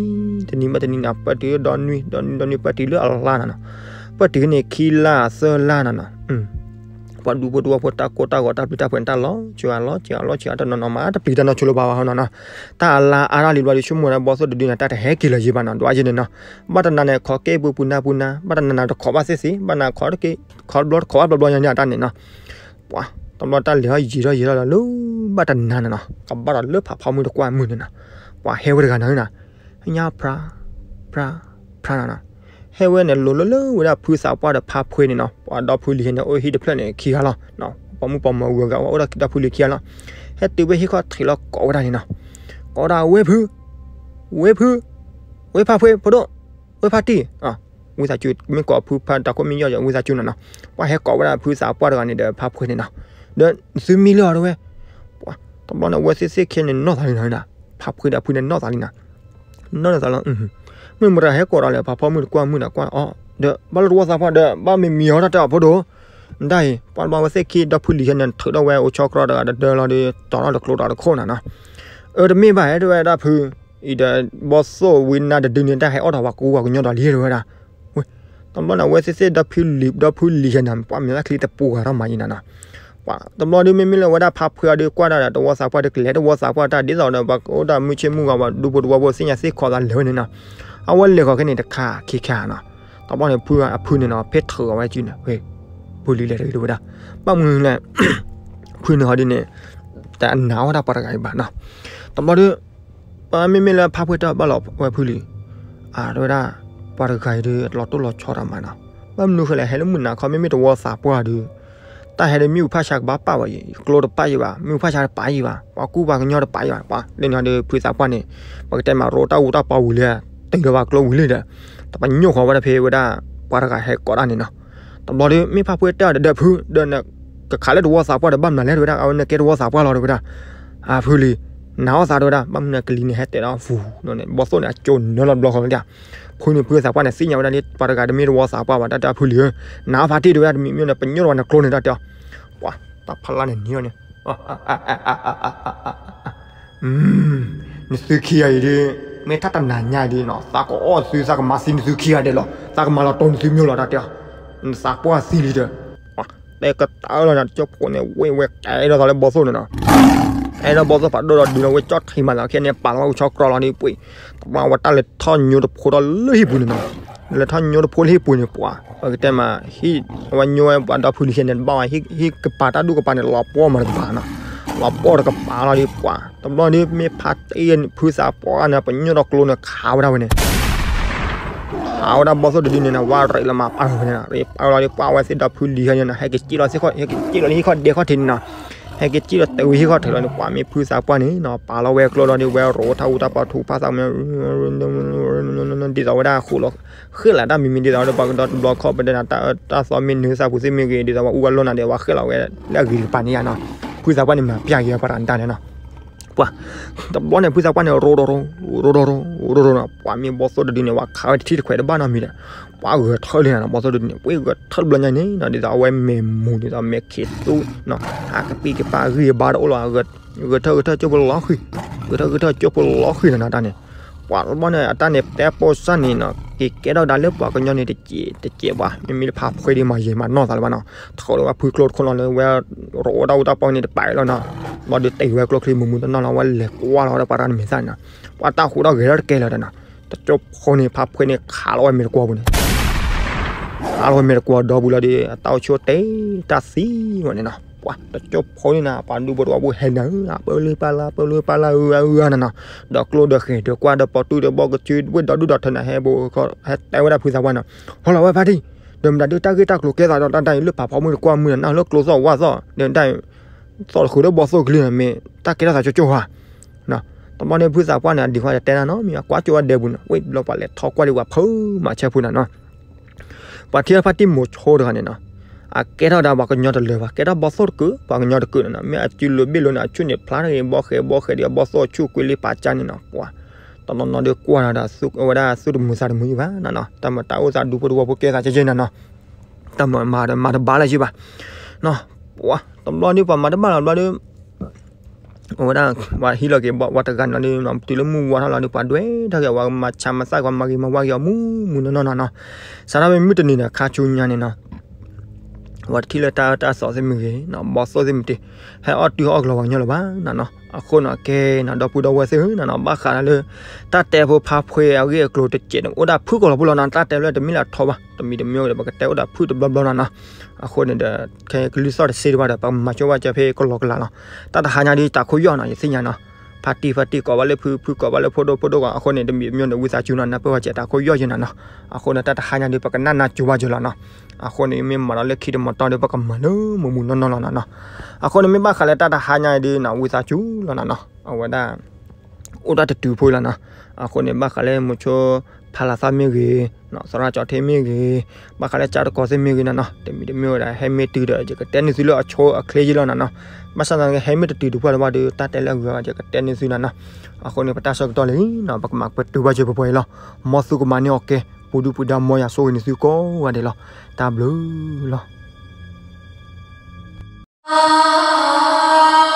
A: တနီမတနီနာပတိဒွန်နီဒွန်ဒွန်နီပတိလအလာနာပတိနေခီလာဆလာနာနာอืมပန်ဒူပဒူပတာကိုတာကိုတာပိတာပွန်တာလောကျွာလောကျွာလောကျွာတနော်နော်မာတပိတာနော်ချလိုပါပါဟောနော်တာလာအာရလီလွာဒီရှုမွန်ဘောဆဒူဒီနာတာတဟဲကီလာယေပါနော်ဒွာဂျင်းနော်ဘတ်နာနဲ့ခေါ်ကေဘူပူနာပူနာဘတ်နာနာတော့ခေါ်ပါစစ်စီဘနာခေါ်ကေခေါ်ဘလော့ခေါ်ဘလော့ညာညာတာနေနော်ပွာตำรวจตาเหลือยีรอยีรอลูบัดนานนะกับบัดเลือผาพอมือตะกวามือนะว่าเฮวดกันนะญาพระพระพระนะဟဲဝဲနဲ့လိုလိုလိုဝဒဖူစာပွားတဖာဖွေးနေနော်ပွားတော့ဖူလီနေအိုဟီတဖလက်နေခီဟာလားနော်ပမှုပမဝကအော်ဒါကတဖူလီခီဟာလားဟဲတူဝဲဟီခထရီလောက်ကောဒါနေနော်ကောဒါဝဲဖူဝဲဖူဝဲဖာဖွေးဘတော့ဝဲဖာတီအာဝီစာကျွတ်မကောဖူဖာတကောမီယောယောဝီစာကျွတ်နော်ပွားဟဲကောဝဒဖူစာပွားတကနေတဖာဖွေးနေနော်ဒါဇီမီလာတော့ပဲပွာတမလနဝစစ်စစ်ခင်းနေနော်တိုင်းတိုင်းနာဖပ်ခွေးတာဖွေးနေနော်တိုင်းနာနော်နဲ့သာလုံးမင်းမရဟဲကော်ရလေဖပ်ဖို့မကွာမင်းကွာအော်ဒါဘလရဝစာဖတ်ဒါဘာမမီရတာဘောတော့ได้ปอนบอวเซคีดับพุลีเฮนันถึกดาแวโอชอกรอดาเดลอดีตอนเราคลูดาโคนะนะเออดมีบายด้วยดาพืออีเดบอสโซวินนาเดดินได้ให้ออดาวากูว่ากูยอดาลีด้วยนะเว้ยตอนบอนาวเซเซดับพุลีดับพุลีเฮนันปอมนะคลีตะปูกะรอมาอีนะนะปะตำรวจดูไม่มีเลยว่าได้พับเพื่อดีกว่าได้ตัวสักว่าได้เกล็ดตัวสักว่าได้ดิสเอาเนี่ยบักโอ้ได้มือเชื่อมือกับว่าดูบทว่าบทสิ่งสิ่งขอรันเลยเนี่ยนะเอาวันเลยก็แค่นี้ตะขาขี้ขาเนาะตำรวจเนี่ยพูดอ่ะพูดเนี่ยเนาะเพชรเถอไว้จีเนี่ยเฮ้ยพูดลีเลยดูได้บางมือเนี่ยพูดเนี่ยเขาดีเนี่ยแต่หนาวได้ปะไรบ้างเนาะตำรวจดูปะไม่มีเลยพับเพื่อได้บ้าหลอกไว้พูดลีอ่าด้วยได้ปะไรดูหลอดตัวหลอดช็อตออกมาเนาะบ้ามือคืออะไรให้แล้วมึงนะเขาไม่มีตัวสักว่าดูတာဟဲမြူဖာရှာကဘာပါဝေကလိုတပါယပါမြူဖာရှာပါယပါပါကူပါကညောတပါယပါပါလင်းတော်ဖွေစာပွားနေပကတဲမှာရိုတာဝူတာပါဝူလေတင်ကဘာကလိုဝူလေတပညောခေါ်ဝါတဖေဝဒပါရကဟဲကောရနေနော်တဘော်လေးမိဖာဖွေတာတဲ့ဖူးတဲ့နကခါလက်ဝါစာပွားတဲ့ဘမ်နလဲဝဒအော်နကဲဝါစာပွားလာတော့ဝဒအာဖူးလီနာဝစာတော့ဘမ်နကလီနေဟဲတဲ့တော့ဖူးနော်ဘောစုံအချုံနော်ဘလော့ခေါ်ကြခွင်းနေပြေစာပွားနေစိညာဝဒလေးပါရကဒမီရောစာပွားဝတတဖူလီနာဖာတီတို့ရမီမျိုးနဲ့ပညောရနကလုံးနေတာတောပွာတဖလာနေနီယောနေอืมนิสุคิยาดิเมทัตนาญาดิเนาะสักอ๋อซื้อสักมาซินิสุคิยาเดลอสักมาลาตอนซิมิโลดาเตียสักปัวซิลิเดแต่ก็ตาละนะจบคนเนี่ยเว้ยเว้ยใจเราเลยบ่สู้เนาะไอ้เราบอกสัพดอดูนะเว้จอดให้มันเอาแค่เนี้ยปังเราชอบกรอเรานี่ปุ๋ยมาวัดตาเล็ดท่อนยูรพูดเลยปุ่นนะเล็ดท่อนยูรพูดให้ปุ๋ยเนี่ยปวเออแต่มาฮิวันยูวันดาพูดเห็นเนี่ยบ่ายฮิฮิกปาตาดูกปาเนี่ยลอบป้อมาันปานะลอบป้อกับปาเราดีกว่าตำรวจนี่มีพัดเอียนพื้นสาป้อนี่ยปัญญาดอกลุูนขาวได้เนี่ยเอาดับบอสดูดีเนี่ยนะว่าไรละมาเอาเนี่ยนะเอาเราดีกว่าไว้สิดับพื้นดีเนี่ยนะให้กิจเราสิข้อให้กิจเรานี่ข้อเดียวข้อทินนะဟဲ့ကကြည့်တော့တူဟီခေါ်ထော်လို့ပွားမီဖူးစာပွားနေနော်ပါလောဝဲကလော်နီဝဲရောထာဦးတာပါထူပါဆောင်မြန်ဒီဇော်ဒါခူလို့ခဲလာတာမီမီဒီဇော်တော့ဘတ်ဘလော့ခေါ်ပဒနာတာတာဆောမီနူစာကူစီမီကဒီဇော်ဝဦးကလွန်နာတယ်ဝါခဲလာဝဲလက်ကြီးပါနေရနော်ဖူးစာပွားနေမှာပြရပါတာတန်တယ်နော်ပွာတဘောနဲ့ဖူးစာပွားနေရောရောရောရောရောရောရောပွားမီဘောဆော့ဒီနေဝါခါတီခွဲတဲ့ဘာနာမီလားว่าเออทอลเนาะบอสดูเนี่ยเว้ยทอลเปลี่ยนยังไนาะเดี๋ยวเอาไว้เมมูเดี๋ยวเเมคเคตู้เนาะอากปีกปลาเรือบาดอุลาเออเออทอลเออทอลจบลอกคือเออทอลเออทอลจบลอกคือนะตาเนี่ยว่าบอสเนี่ยตาเนี่แต่ปอสันนี่เนาะกิ๊กเกดเอาดัเล็บว่าก็ยันี่เจี๊ยดเจี๊ยบว่าม่มีภาพเคยดีมาเยม่ยมนอสารวันเนาะทอลว่าพื้นโคลนคนเราเลยเวลารอเราตาปอนนี่ไปแล้วเนาะบอเดี๋ยตีเวลาโคลนมุมมุมตอนนั้นเราว่าเล็กว่าเราได้ปารันมิสันนะว่าตาหูเราเกลือเกลือเลยนะแต่จบคนนี้พับคนนี้ขาลอยมีกลัวบุญအားလုံးမေကွာဒေါ်ဘူးလာဒီတောက်ချိုတဲတစီဟိုနေနော်ပွာတချိုဖိုင်းနာပန်ဒူဘောဘူးဟဲနာပလူပါလာပလူပါလာဟူဟူနာနော်ဒေါ်ကလိုဒခေဒေါ်ကွာဒပတူဒဘောကချီဝဒဒူဒထနာဟဲဘောခဟဲတဲဝဒဖူဇာဝနာဟောလာဝဖာဒီဒမ်ဒဒူတာဂီတာကလိုကဲသာတော့တန်တိုင်လွတ်ပါဖောင်းမကွာမူနော်လောကလိုဆောဝါဆောဒန်တိုင်ဆောခူဒဘောဆောကလင်းမေတာကဲသာချိုချိုဟာနော်ตอนนี้พูดสาวกว่าเนี่ยดีกว่าจะเต้นนะเนาะมีกว่าจะว่าเดบุนเว้ยเราไปเลยทอกว่าดีกว่าเพิ่มมาเชื่อพูดนะเนาะပါတီပါတီမို့ချိုးရနေနော်အကဲတော့ဒါဘာကညော့တလေပါကဲတော့ဘောဆော့ကူဘာကညော့တကူနော်မြအချူလိုဘီလိုနာချူနေဖလာနေဘောခဲဘောခဲဒီဘောဆော့ချူကွေးလေးပါချနေနော်ကွာတော်တော်တော့ကွာတာစုဝဒါစုမူစားမူပါနော်နော်တမတာဥစားဒူပဒူဘောကဲစားချင်းချင်းနော်တမမာမာဘာလဲရှိပါနော်ဝါတမလို့နေပါမာမာလာလို့ ora wa hilo ke wa ta kan ni no ti mu wa la ni pa dwe ta ke wa ma cha ma sa wa ma ki ma wa ya mu mu no no no sa na me mi ti ni na kha chu nya ni no วัดคิลตาตาสอเซมิเนาะบอสอเซมิติให้ออติออกลวังเนาะบ้านะเนาะอคนอ่ะแกนะดอปูดอเวซึนะเนาะบ้าขานะเลยตาแต่พอพาเพยเอาเรียกโลตะเจนโอดาพูกอลบุลนะตาแต่เลยตะมีละทอบ้าตะมีตะเมียวเดบกแต่โอดาพูตะบลบลนะเนาะอคนเดแกกลิซอดเซดบาดปะมาจวาจะเพกลอกละเนาะตาตาหาญาดีตาคุยยอนะสิญาเนาะဖတ်တီဖတ်တီကောဗလေဖူဖူကောဗလေဖိုဒိုဖိုဒိုကအခုနေတမီမြို့နေဝီစာချူနာနပဝချက်တာကိုရော့ချင်တာနော်အခုနေတတခါညာဒီပကနာနာချူဝါချူလာနော်အခုနေမမလာခိဒမတော်ပကမနမမနနနနနအခုနေမပါခလက်တာဟာညာဒီနဝီစာချူလနနအဝဒဥဒတတူဖိုးလနအခုနေပါခလက်မချိုဖလာသမီကြီးနော်စရာချော်ထေမီကြီးပါခလက်ချာတကောစမီကြီးနော်တမီတမျိုးဒါဟဲမီတူဒါကြတန်နီစီလောအချိုးအခလေးကြီးလောနော်မဆန်တဲ့ဟဲမီတူတူဖလာမတူတတ်တယ်လောက်ကြတန်နီစီနော်အခုနေပတာဆော့တော်လေးနော်ပကမကွတ်တူပါချေပွဲလောမောစုကမနီโอเคปูดูปูดามอยาโซนิซิโกวันเดลอตาบลูลอ